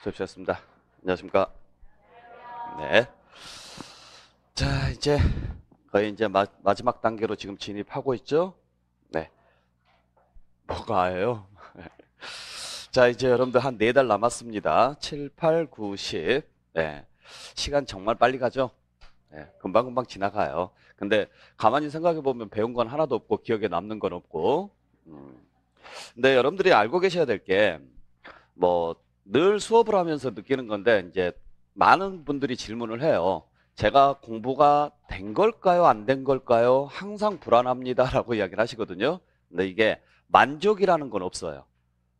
수고하셨습니다. 안녕하십니까? 네. 자, 이제 거의 이제 마, 지막 단계로 지금 진입하고 있죠? 네. 뭐가요? 자, 이제 여러분들 한 네 달 남았습니다. 7, 8, 9, 10. 네. 시간 정말 빨리 가죠? 네. 금방금방 지나가요. 근데 가만히 생각해 보면 배운 건 하나도 없고 기억에 남는 건 없고. 음. 근데 여러분들이 알고 계셔야 될 게, 뭐, 늘 수업을 하면서 느끼는 건데 이제 많은 분들이 질문을 해요. 제가 공부가 된 걸까요? 안 된 걸까요? 항상 불안합니다라고 이야기를 하시거든요. 근데 이게 만족이라는 건 없어요.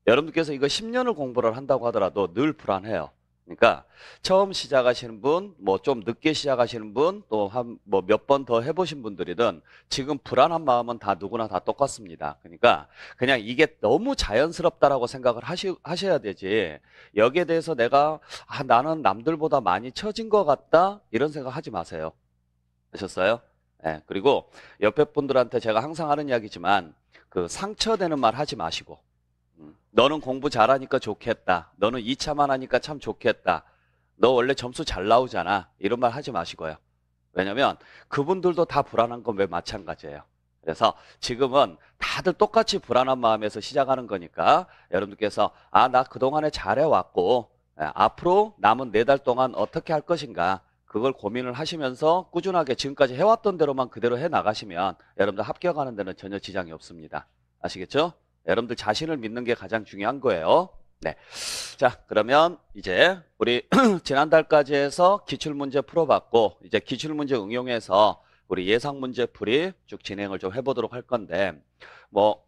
여러분께서 들 이거 10년을 공부를 한다고 하더라도 늘 불안해요. 그러니까 처음 시작하시는 분, 뭐 좀 늦게 시작하시는 분, 또 한 뭐 몇 번 더 해보신 분들이든 지금 불안한 마음은 다 누구나 다 똑같습니다. 그러니까 그냥 이게 너무 자연스럽다라고 생각을 하시, 하셔야 되지. 여기에 대해서 내가 아 나는 남들보다 많이 처진 것 같다 이런 생각 하지 마세요. 아셨어요? 네, 그리고 옆에 분들한테 제가 항상 하는 이야기지만 그 상처되는 말 하지 마시고 너는 공부 잘하니까 좋겠다. 너는 2차만 하니까 참 좋겠다. 너 원래 점수 잘 나오잖아. 이런 말 하지 마시고요. 왜냐면 그분들도 다 불안한 건 왜 마찬가지예요. 그래서 지금은 다들 똑같이 불안한 마음에서 시작하는 거니까 여러분들께서 아, 나 그동안에 잘해왔고 예, 앞으로 남은 네 달 동안 어떻게 할 것인가 그걸 고민을 하시면서 꾸준하게 지금까지 해왔던 대로만 그대로 해나가시면 여러분들 합격하는 데는 전혀 지장이 없습니다. 아시겠죠? 여러분들 자신을 믿는 게 가장 중요한 거예요. 네. 자, 그러면 이제 우리 지난달까지 해서 기출문제 풀어봤고, 이제 기출문제 응용해서 우리 예상문제 풀이 쭉 진행을 좀 해보도록 할 건데, 뭐,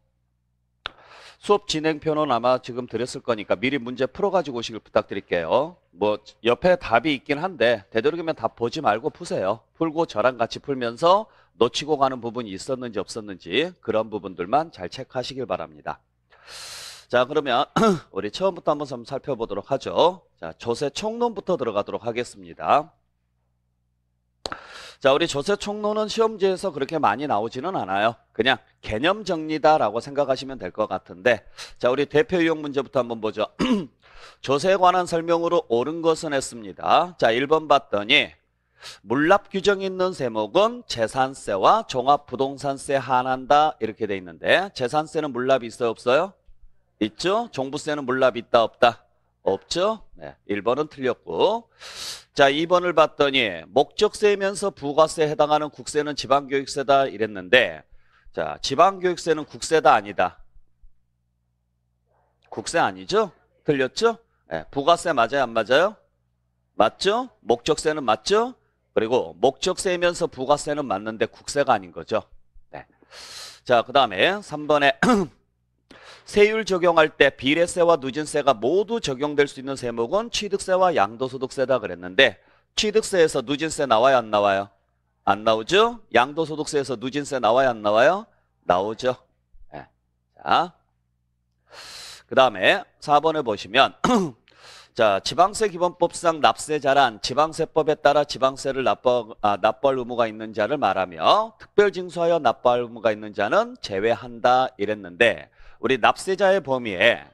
수업 진행표는 아마 지금 드렸을 거니까 미리 문제 풀어가지고 오시길 부탁드릴게요. 뭐 옆에 답이 있긴 한데 되도록이면 답 보지 말고 푸세요. 풀고 저랑 같이 풀면서 놓치고 가는 부분이 있었는지 없었는지 그런 부분들만 잘 체크하시길 바랍니다. 자 그러면 우리 처음부터 한번 살펴보도록 하죠. 자 조세 총론부터 들어가도록 하겠습니다. 자, 우리 조세 총론은 시험지에서 그렇게 많이 나오지는 않아요. 그냥 개념 정리다라고 생각하시면 될 것 같은데 자, 우리 대표 유형 문제부터 한번 보죠. 조세에 관한 설명으로 옳은 것은 했습니다. 자, 1번 봤더니 물납 규정 있는 세목은 재산세와 종합부동산세 한한다 이렇게 돼 있는데 재산세는 물납이 있어요 없어요? 있죠? 종부세는 물납 있다 없다? 없죠? 네, 1번은 틀렸고 자 2번을 봤더니 목적세면서 부가세에 해당하는 국세는 지방교육세다 이랬는데 자 지방교육세는 국세다 아니다 국세 아니죠? 틀렸죠? 네, 부가세 맞아요 안 맞아요? 맞죠? 목적세는 맞죠? 그리고 목적세면서 부가세는 맞는데 국세가 아닌 거죠 네. 자그 다음에 3번에 세율 적용할 때 비례세와 누진세가 모두 적용될 수 있는 세목은 취득세와 양도소득세다 그랬는데 취득세에서 누진세 나와요 안 나와요? 안 나오죠? 양도소득세에서 누진세 나와요 안 나와요? 나오죠. 네. 자, 그 다음에 4번을 보시면 자, 지방세 기본법상 납세자란 지방세법에 따라 지방세를 납부, 아, 납부할 의무가 있는 자를 말하며 특별징수하여 납부할 의무가 있는 자는 제외한다 이랬는데 우리 납세자의 범위에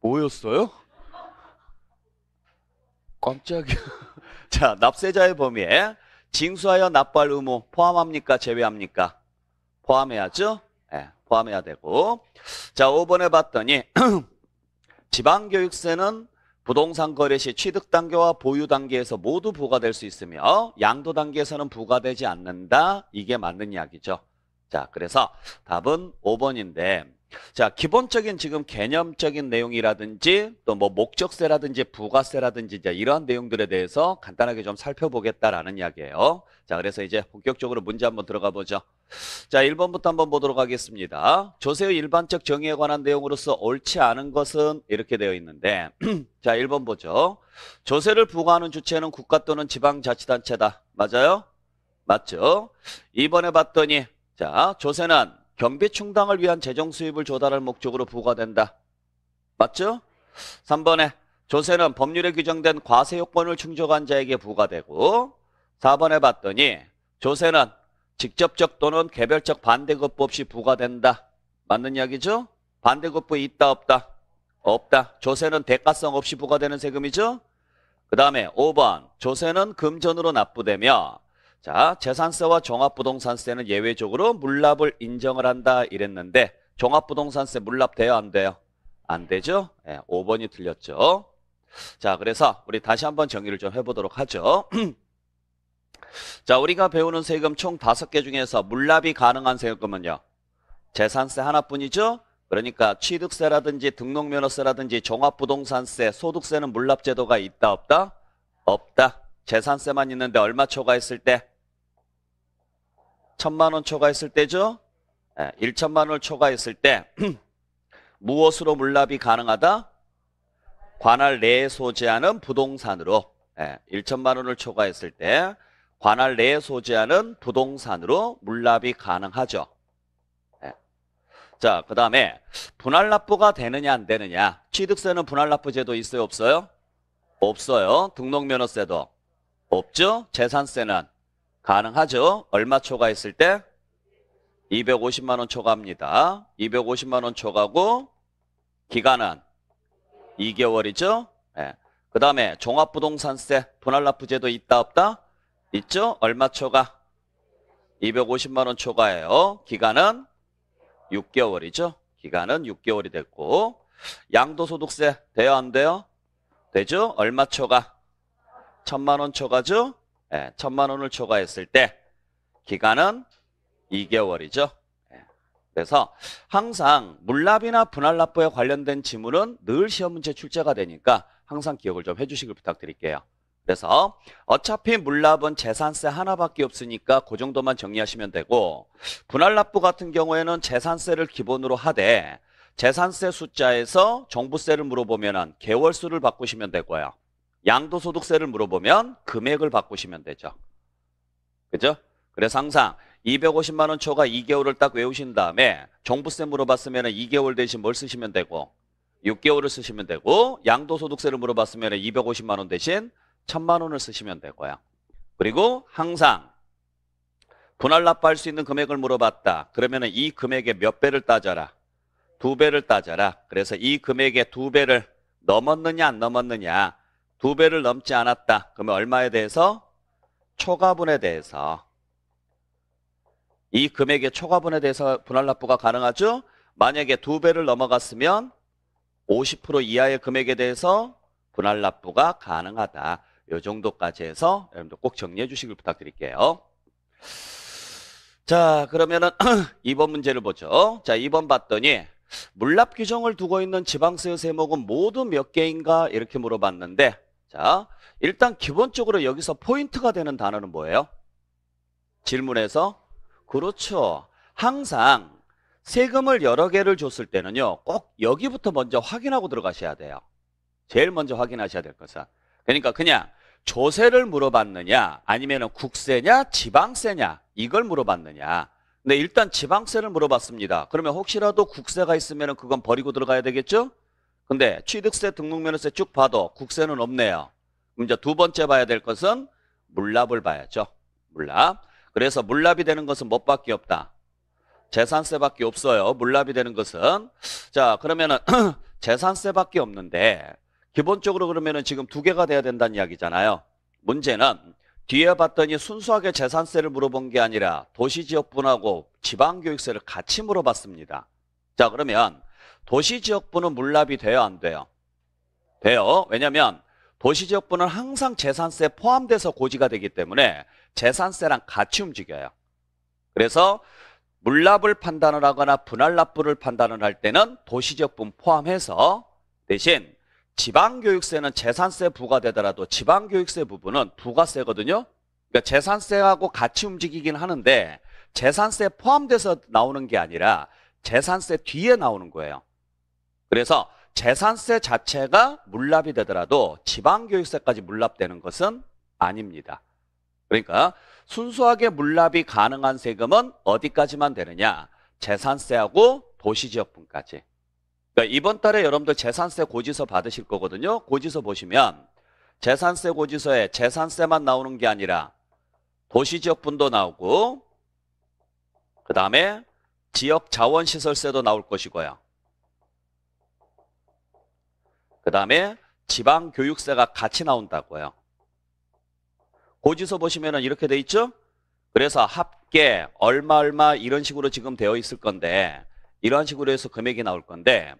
뭐였어요? 깜짝이야. 자, 납세자의 범위에 징수하여 납부할 의무 포함합니까? 제외합니까? 포함해야죠. 예, 포함해야 되고 자 5번에 봤더니 지방교육세는 부동산 거래 시 취득 단계와 보유 단계에서 모두 부과될 수 있으며 양도 단계에서는 부과되지 않는다. 이게 맞는 이야기죠. 자, 그래서 답은 5번인데 자, 기본적인 지금 개념적인 내용이라든지 또 뭐 목적세라든지 부가세라든지 이제 이러한 내용들에 대해서 간단하게 좀 살펴보겠다라는 이야기예요. 자, 그래서 이제 본격적으로 문제 한번 들어가 보죠. 자, 1번부터 한번 보도록 하겠습니다. 조세의 일반적 정의에 관한 내용으로서 옳지 않은 것은 이렇게 되어 있는데 자, 1번 보죠. 조세를 부과하는 주체는 국가 또는 지방자치단체다. 맞아요? 맞죠? 이번에 봤더니 자, 조세는 경비 충당을 위한 재정 수입을 조달할 목적으로 부과된다. 맞죠? 3번에 조세는 법률에 규정된 과세 요건을 충족한 자에게 부과되고 4번에 봤더니 조세는 직접적 또는 개별적 반대급부 없이 부과된다. 맞는 이야기죠? 반대급부 있다 없다? 없다. 조세는 대가성 없이 부과되는 세금이죠? 그 다음에 5번 조세는 금전으로 납부되며 자, 재산세와 종합부동산세는 예외적으로 물납을 인정을 한다 이랬는데 종합부동산세 물납돼요? 안 돼요? 안 되죠? 네, 예, 5번이 틀렸죠. 자, 그래서 우리 다시 한번 정리를 좀 해보도록 하죠. 자, 우리가 배우는 세금 총 5개 중에서 물납이 가능한 세금은요. 재산세 하나뿐이죠. 그러니까 취득세라든지 등록면허세라든지 종합부동산세, 소득세는 물납제도가 있다 없다? 없다. 재산세만 있는데 얼마 초과했을 때? 천만 원 초과했을 때죠? 1천만 예, 원 초과했을 때 무엇으로 물납이 가능하다? 관할 내에 소지하는 부동산으로 1천만 예, 원을 초과했을 때 관할 내에 소지하는 부동산으로 물납이 가능하죠. 예. 자, 그 다음에 분할납부가 되느냐 안 되느냐 취득세는 분할납부 제도 있어요 없어요? 없어요. 등록면허세도. 없죠? 재산세는 가능하죠? 얼마 초과했을 때? 250만 원 초과합니다. 250만 원 초과고 기간은 2개월이죠? 네. 예. 그 다음에 종합부동산세 분할납부제도 있다 없다? 있죠? 얼마 초과? 250만 원 초과예요. 기간은 6개월이죠? 기간은 6개월이 됐고 양도소득세 돼요 안 돼요? 되죠? 얼마 초과? 천만 원 초과죠? 예, 천만 원을 초과했을 때 기간은 2개월이죠. 예, 그래서 항상 물납이나 분할납부에 관련된 지문은 늘 시험 문제 출제가 되니까 항상 기억을 좀 해주시길 부탁드릴게요. 그래서 어차피 물납은 재산세 하나밖에 없으니까 그 정도만 정리하시면 되고 분할납부 같은 경우에는 재산세를 기본으로 하되 재산세 숫자에서 종부세를 물어보면 개월수를 바꾸시면 되고요. 양도소득세를 물어보면 금액을 바꾸시면 되죠. 그죠? 그래서 항상 250만 원 초과 2개월을 딱 외우신 다음에 종부세 물어봤으면 2개월 대신 뭘 쓰시면 되고 6개월을 쓰시면 되고 양도소득세를 물어봤으면 250만 원 대신 1000만 원을 쓰시면 되고요. 그리고 항상 분할 납부할 수 있는 금액을 물어봤다. 그러면 이 금액의 몇 배를 따져라. 두 배를 따져라. 그래서 이 금액의 두 배를 넘었느냐 안 넘었느냐 두 배를 넘지 않았다. 그러면 얼마에 대해서? 초과분에 대해서. 이 금액의 초과분에 대해서 분할 납부가 가능하죠? 만약에 두 배를 넘어갔으면 50% 이하의 금액에 대해서 분할 납부가 가능하다. 이 정도까지 해서 여러분들 꼭 정리해 주시길 부탁드릴게요. 자, 그러면은 2번 문제를 보죠. 자, 2번 봤더니 물납 규정을 두고 있는 지방세 세목은 모두 몇 개인가 이렇게 물어봤는데 자, 일단 기본적으로 여기서 포인트가 되는 단어는 뭐예요? 질문에서 그렇죠. 항상 세금을 여러 개를 줬을 때는요. 꼭 여기부터 먼저 확인하고 들어가셔야 돼요. 제일 먼저 확인하셔야 될 것은. 그러니까 그냥 조세를 물어봤느냐 아니면 국세냐 지방세냐 이걸 물어봤느냐 근데 일단 지방세를 물어봤습니다 그러면 혹시라도 국세가 있으면 그건 버리고 들어가야 되겠죠 근데 취득세 등록면허세 쭉 봐도 국세는 없네요. 그럼 이제 두 번째 봐야 될 것은 물납을 봐야죠. 물납. 그래서 물납이 되는 것은 뭐밖에 없다. 재산세밖에 없어요. 물납이 되는 것은. 자, 그러면은 재산세밖에 없는데 기본적으로 그러면은 지금 두 개가 돼야 된다는 이야기잖아요. 문제는 뒤에 봤더니 순수하게 재산세를 물어본 게 아니라 도시지역분하고 지방교육세를 같이 물어봤습니다. 자, 그러면 도시지역분은 물납이 돼요? 안 돼요? 돼요. 왜냐하면 도시지역분은 항상 재산세 에 포함돼서 고지가 되기 때문에 재산세랑 같이 움직여요. 그래서 물납을 판단을 하거나 분할 납부를 판단을 할 때는 도시지역분 포함해서 대신 지방교육세는 재산세 부과되더라도 지방교육세 부분은 부가세거든요. 그러니까 재산세하고 같이 움직이긴 하는데 재산세 포함돼서 나오는 게 아니라 재산세 뒤에 나오는 거예요. 그래서 재산세 자체가 물납이 되더라도 지방교육세까지 물납되는 것은 아닙니다. 그러니까 순수하게 물납이 가능한 세금은 어디까지만 되느냐? 재산세하고 도시지역분까지. 그러니까 이번 달에 여러분들 재산세 고지서 받으실 거거든요. 고지서 보시면 재산세 고지서에 재산세만 나오는 게 아니라 도시지역분도 나오고 그 다음에 지역 자원시설세도 나올 것이고요. 그 다음에 지방교육세가 같이 나온다고요. 고지서 보시면 이렇게 돼 있죠? 그래서 합계 얼마 얼마 이런 식으로 지금 되어 있을 건데 이런 식으로 해서 금액이 나올 건데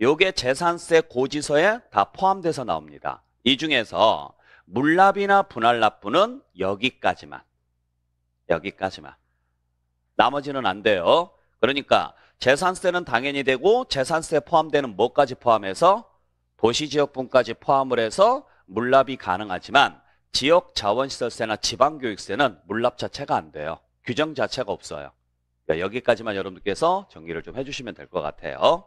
요게 재산세 고지서에 다 포함돼서 나옵니다. 이 중에서 물납이나 분할납부는 여기까지만 여기까지만 나머지는 안 돼요. 그러니까 재산세는 당연히 되고 재산세 포함되는 뭐까지 포함해서 도시지역분까지 포함을 해서 물납이 가능하지만 지역 자원시설세나 지방교육세는 물납 자체가 안 돼요. 규정 자체가 없어요. 그러니까 여기까지만 여러분들께서 정리를 좀 해주시면 될 것 같아요.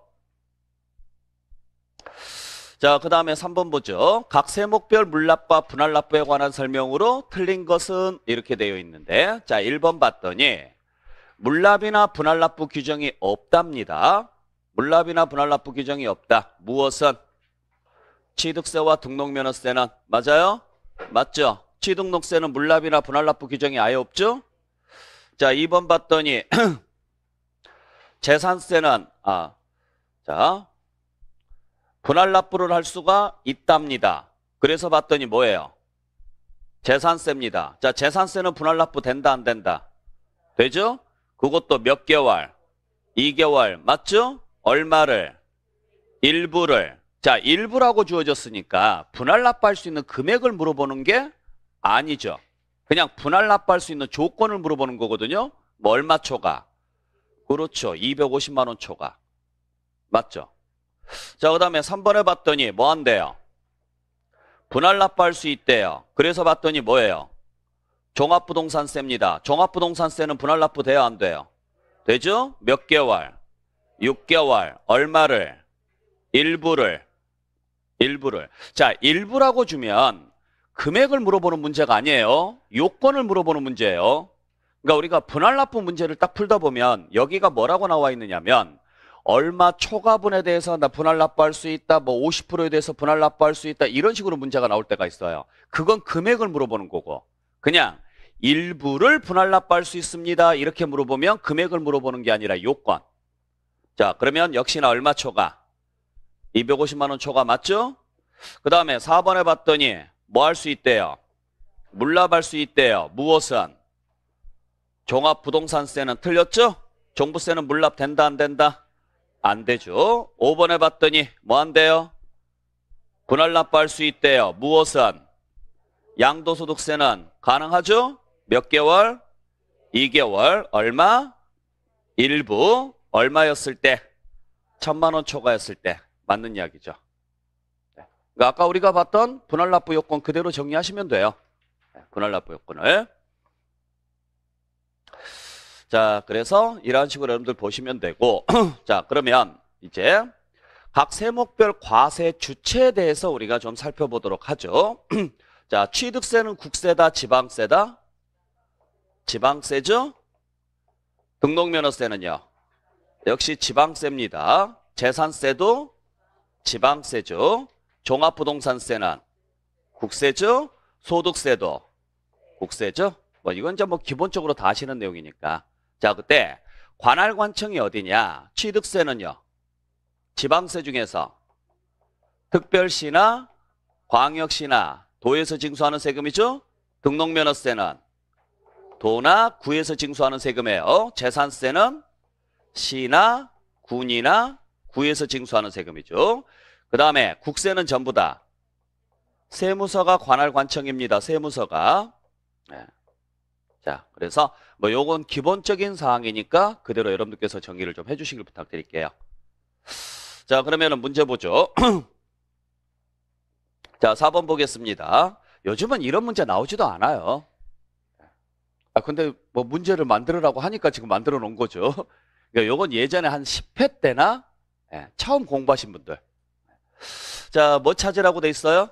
자, 그 다음에 3번 보죠. 각 세목별 물납과 분할납부에 관한 설명으로 틀린 것은 이렇게 되어 있는데 자, 1번 봤더니 물납이나 분할납부 규정이 없답니다. 물납이나 분할납부 규정이 없다. 무엇은 취득세와 등록면허세는 맞아요? 맞죠? 취등록세는 물납이나 분할납부 규정이 아예 없죠? 자, 2번 봤더니 재산세는 아, 자 분할납부를 할 수가 있답니다. 그래서 봤더니 뭐예요? 재산세입니다. 자, 재산세는 분할납부 된다 안 된다? 되죠? 그것도 몇 개월? 2개월 맞죠? 얼마를? 일부를 자, 일부라고 주어졌으니까 분할 납부할 수 있는 금액을 물어보는 게 아니죠. 그냥 분할 납부할 수 있는 조건을 물어보는 거거든요. 뭐 얼마 초과? 그렇죠. 250만 원 초과. 맞죠? 자, 그다음에 3번에 봤더니 뭐 한대요? 분할 납부할 수 있대요. 그래서 봤더니 뭐예요? 종합부동산세입니다. 종합부동산세는 분할 납부 돼요, 안 돼요? 되죠? 몇 개월? 6개월. 얼마를? 일부를. 일부를. 자, 일부라고 주면 금액을 물어보는 문제가 아니에요. 요건을 물어보는 문제예요. 그러니까 우리가 분할 납부 문제를 딱 풀다 보면 여기가 뭐라고 나와 있느냐면 얼마 초과분에 대해서 나 분할 납부할 수 있다. 뭐 50%에 대해서 분할 납부할 수 있다. 이런 식으로 문제가 나올 때가 있어요. 그건 금액을 물어보는 거고 그냥 일부를 분할 납부할 수 있습니다. 이렇게 물어보면 금액을 물어보는 게 아니라 요건. 자, 그러면 역시나 얼마 초과? 250만 원 초과 맞죠? 그 다음에 4번에 봤더니 뭐 할 수 있대요? 물납할 수 있대요. 무엇은? 종합부동산세는 틀렸죠? 종부세는 물납된다 안 된다? 안 되죠. 5번에 봤더니 뭐 한대요? 분할 납부할 수 있대요. 무엇은? 양도소득세는 가능하죠? 몇 개월? 2개월. 얼마? 일부. 얼마였을 때? 천만 원 초과였을 때. 맞는 이야기죠. 네. 그러니까 아까 우리가 봤던 분할 납부 요건 그대로 정리하시면 돼요. 네, 분할 납부 요건을. 자, 그래서 이런 식으로 여러분들 보시면 되고 자, 그러면 이제 각 세목별 과세 주체에 대해서 우리가 좀 살펴보도록 하죠. 자, 취득세는 국세다, 지방세다? 지방세죠? 등록면허세는요? 역시 지방세입니다. 재산세도 지방세죠. 종합부동산세는 국세죠. 소득세도 국세죠. 뭐 이건 이제 뭐 기본적으로 다 아시는 내용이니까. 자 그때 관할관청이 어디냐. 취득세는요. 지방세 중에서 특별시나 광역시나 도에서 징수하는 세금이죠. 등록면허세는 도나 구에서 징수하는 세금이에요. 재산세는 시나 군이나 구에서 징수하는 세금이죠. 그 다음에 국세는 전부 다 세무서가 관할 관청입니다. 세무서가. 네. 자, 그래서 뭐 요건 기본적인 사항이니까 그대로 여러분들께서 정리를 좀 해주시길 부탁드릴게요. 자, 그러면은 문제 보죠. 자, 4번 보겠습니다. 요즘은 이런 문제 나오지도 않아요. 아, 근데 뭐 문제를 만들으라고 하니까 지금 만들어 놓은 거죠. 그러니까 요건 예전에 한 10회 때나 예, 처음 공부하신 분들. 자, 뭐 찾으라고 돼 있어요?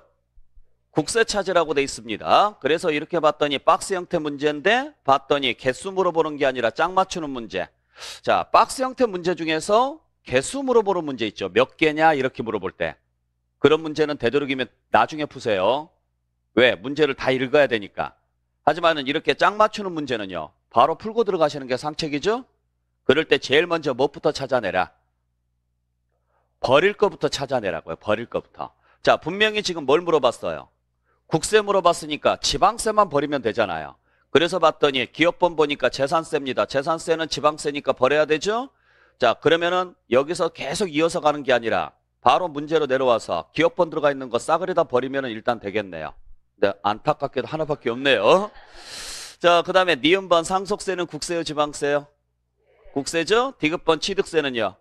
국세 찾으라고 돼 있습니다. 그래서 이렇게 봤더니 박스 형태 문제인데 봤더니 개수 물어보는 게 아니라 짝 맞추는 문제. 자, 박스 형태 문제 중에서 개수 물어보는 문제 있죠. 몇 개냐 이렇게 물어볼 때. 그런 문제는 되도록이면 나중에 푸세요. 왜? 문제를 다 읽어야 되니까. 하지만 은 이렇게 짝 맞추는 문제는요. 바로 풀고 들어가시는 게 상책이죠. 그럴 때 제일 먼저 무엇부터 찾아내라. 버릴 것부터 찾아내라고요. 버릴 것부터. 자, 분명히 지금 뭘 물어봤어요? 국세 물어봤으니까 지방세만 버리면 되잖아요. 그래서 봤더니 기업본 보니까 재산세입니다. 재산세는 지방세니까 버려야 되죠? 자, 그러면은 여기서 계속 이어서 가는 게 아니라 바로 문제로 내려와서 기업본 들어가 있는 거 싸그리 다 버리면 일단 되겠네요. 근데 안타깝게도 하나밖에 없네요. 자, 그 다음에 니은번 상속세는 국세요, 지방세요? 국세죠? 디귿번 취득세는요?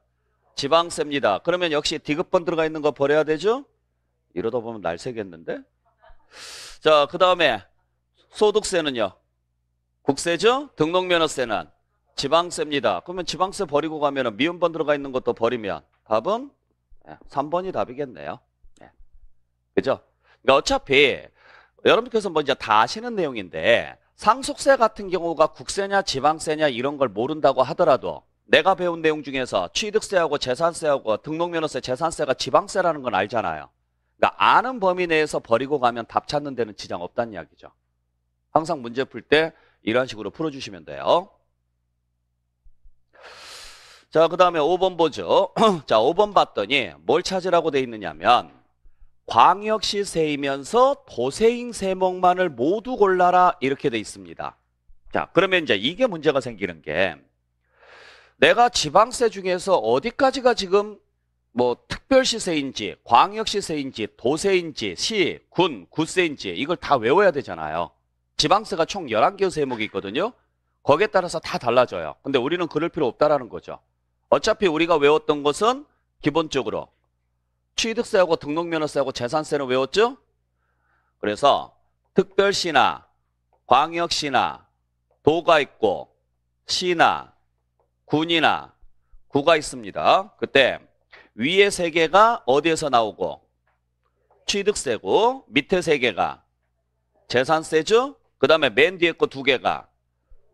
지방세입니다. 그러면 역시 디귿번 들어가 있는 거 버려야 되죠? 이러다 보면 날 새겠는데? 자, 그 다음에 소득세는요? 국세죠? 등록면허세는 지방세입니다. 그러면 지방세 버리고 가면 미음번 들어가 있는 것도 버리면 답은 3번이 예, 답이겠네요. 예. 그죠? 그러니까 어차피 여러분께서 뭐 이제 다 아시는 내용인데 상속세 같은 경우가 국세냐 지방세냐 이런 걸 모른다고 하더라도 내가 배운 내용 중에서 취득세하고 재산세하고 등록면허세, 재산세가 지방세라는 건 알잖아요. 그러니까 아는 범위 내에서 버리고 가면 답 찾는 데는 지장 없다는 이야기죠. 항상 문제 풀 때 이런 식으로 풀어주시면 돼요. 자, 그 다음에 5번 보죠. 자, 5번 봤더니 뭘 찾으라고 돼 있느냐면 광역시세이면서 도세인세목만을 모두 골라라 이렇게 돼 있습니다. 자, 그러면 이제 이게 문제가 생기는 게 내가 지방세 중에서 어디까지가 지금 뭐 특별시세인지 광역시세인지 도세인지 시, 군, 구세인지 이걸 다 외워야 되잖아요. 지방세가 총 11개 세목이 있거든요. 거기에 따라서 다 달라져요. 근데 우리는 그럴 필요 없다라는 거죠. 어차피 우리가 외웠던 것은 기본적으로 취득세하고 등록면허세하고 재산세는 외웠죠? 그래서 특별시나 광역시나 도가 있고 시나 군이나 구가 있습니다. 그때 위에 세 개가 어디에서 나오고 취득세고 밑에 세 개가 재산세죠. 그 다음에 맨 뒤에 거 두 개가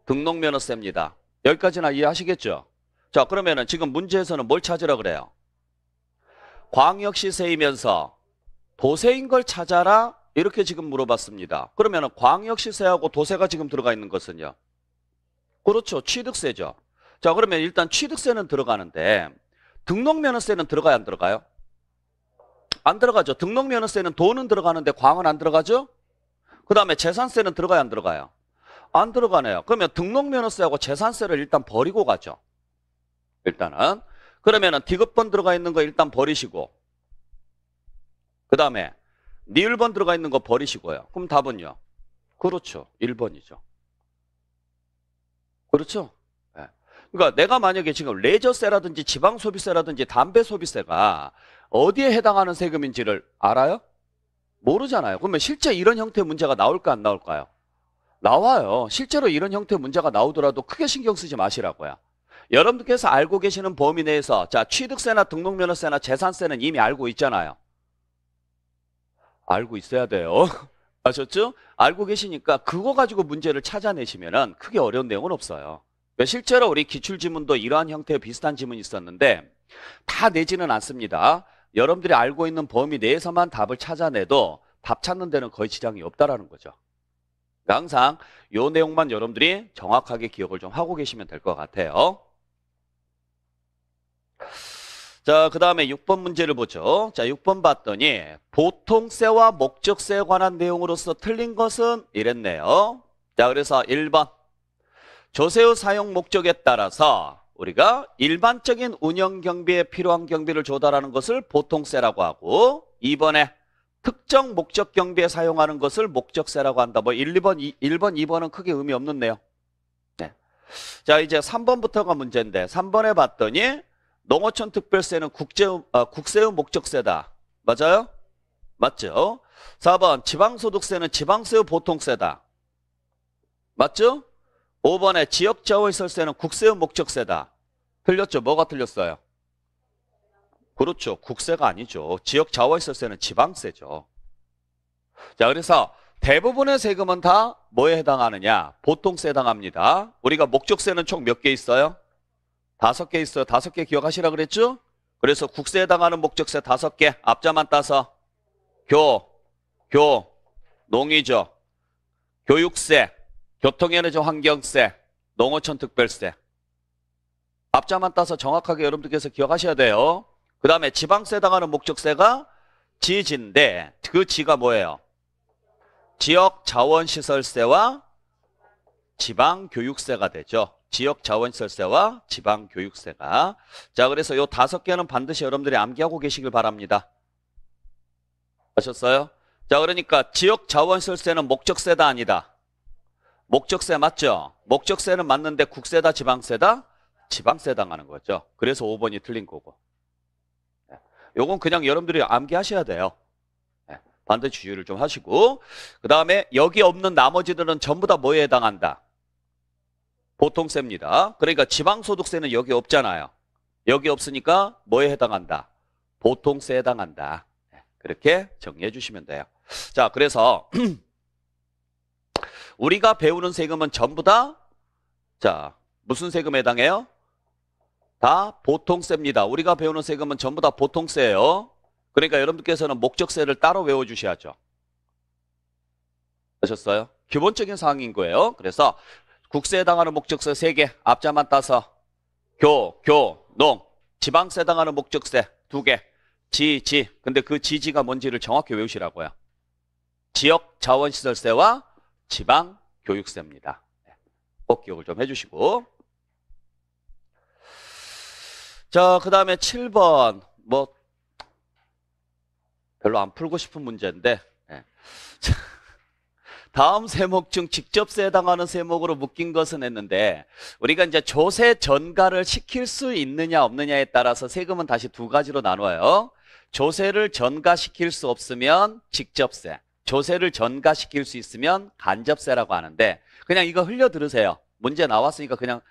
등록면허세입니다. 여기까지나 이해하시겠죠? 자 그러면은 지금 문제에서는 뭘 찾으라 그래요? 광역시세이면서 도세인 걸 찾아라 이렇게 지금 물어봤습니다. 그러면은 광역시세하고 도세가 지금 들어가 있는 것은요. 그렇죠. 취득세죠. 자, 그러면 일단 취득세는 들어가는데 등록면허세는 들어가야 안 들어가요? 안 들어가죠. 등록면허세는 돈은 들어가는데 광은 안 들어가죠? 그 다음에 재산세는 들어가야 안 들어가요? 안 들어가네요. 그러면 등록면허세하고 재산세를 일단 버리고 가죠. 일단은. 그러면은 디귿번 들어가 있는 거 일단 버리시고 그 다음에 니을번 들어가 있는 거 버리시고요. 그럼 답은요? 그렇죠. 1번이죠. 그렇죠? 그러니까 내가 만약에 지금 레저세라든지 지방소비세라든지 담배소비세가 어디에 해당하는 세금인지를 알아요? 모르잖아요. 그러면 실제 이런 형태의 문제가 나올까 안 나올까요? 나와요. 실제로 이런 형태의 문제가 나오더라도 크게 신경 쓰지 마시라고요. 여러분께서 들 알고 계시는 범위 내에서 자 취득세나 등록면허세나 재산세는 이미 알고 있잖아요. 알고 있어야 돼요. 아셨죠? 알고 계시니까 그거 가지고 문제를 찾아내시면 크게 어려운 내용은 없어요. 그러니까 실제로 우리 기출지문도 이러한 형태의 비슷한 지문이 있었는데 다 내지는 않습니다. 여러분들이 알고 있는 범위 내에서만 답을 찾아내도 답 찾는 데는 거의 지장이 없다라는 거죠. 그러니까 항상 요 내용만 여러분들이 정확하게 기억을 좀 하고 계시면 될 것 같아요. 자, 그 다음에 6번 문제를 보죠. 자, 6번 봤더니 보통세와 목적세에 관한 내용으로서 틀린 것은 이랬네요. 자, 그래서 1번 조세의 사용 목적에 따라서 우리가 일반적인 운영 경비에 필요한 경비를 조달하는 것을 보통세라고 하고 이번에 특정 목적 경비에 사용하는 것을 목적세라고 한다. 뭐 1, 2번, 1번, 2번은 크게 의미 없는 내용. 네. 자, 이제 3번부터가 문제인데 3번에 봤더니 농어촌 특별세는 국제, 아, 국세의 목적세다. 맞아요? 맞죠? 4번 지방소득세는 지방세의 보통세다. 맞죠? 5번에 지역자원시설세는 국세의 목적세다. 틀렸죠? 뭐가 틀렸어요? 그렇죠. 국세가 아니죠. 지역자원시설세는 지방세죠. 자, 그래서 대부분의 세금은 다 뭐에 해당하느냐? 보통세에 해당합니다. 우리가 목적세는 총 몇 개 있어요? 다섯 개 있어요. 다섯 개 기억하시라 그랬죠? 그래서 국세에 해당하는 목적세 다섯 개 앞자만 따서 교, 교, 농이죠. 교육세, 교통에너지 환경세, 농어촌 특별세. 앞자만 따서 정확하게 여러분들께서 기억하셔야 돼요. 그 다음에 지방세 당하는 목적세가 지진데 그 지가 뭐예요? 지역 자원시설세와 지방교육세가 되죠. 지역 자원시설세와 지방교육세가. 자, 그래서 요 다섯 개는 반드시 여러분들이 암기하고 계시길 바랍니다. 아셨어요? 자, 그러니까 지역 자원시설세는 목적세다 아니다. 목적세 맞죠? 목적세는 맞는데 국세다 지방세다? 지방세 당하는 거죠. 그래서 5번이 틀린 거고. 예. 요건 그냥 여러분들이 암기하셔야 돼요. 예. 반드시 주의를 좀 하시고 그 다음에 여기 없는 나머지들은 전부 다 뭐에 해당한다? 보통세입니다. 그러니까 지방소득세는 여기 없잖아요. 여기 없으니까 뭐에 해당한다? 보통세에 해당한다. 예. 그렇게 정리해 주시면 돼요. 자 그래서 우리가 배우는 세금은 전부 다, 자, 무슨 세금에 해당해요? 다 보통세입니다. 우리가 배우는 세금은 전부 다 보통세예요. 그러니까 여러분께서는 들 목적세를 따로 외워주셔야죠. 아셨어요? 기본적인 사항인 거예요. 그래서 국세에 해당하는 목적세 3개 앞자만 따서 교, 교, 농 지방세에 해당하는 목적세 2개 지, 지 근데 그 지지가 뭔지를 정확히 외우시라고요. 지역 자원시설세와 지방 교육세입니다. 네. 꼭 기억을 좀 해주시고. 자, 그 다음에 7번. 뭐, 별로 안 풀고 싶은 문제인데. 네. 다음 세목 중 직접세 해당하는 세목으로 묶인 것은 했는데 우리가 이제 조세 전가를 시킬 수 있느냐 없느냐에 따라서 세금은 다시 두 가지로 나눠요. 조세를 전가시킬 수 없으면 직접세. 조세를 전가시킬 수 있으면 간접세라고 하는데 그냥 이거 흘려 들으세요. 문제 나왔으니까 그냥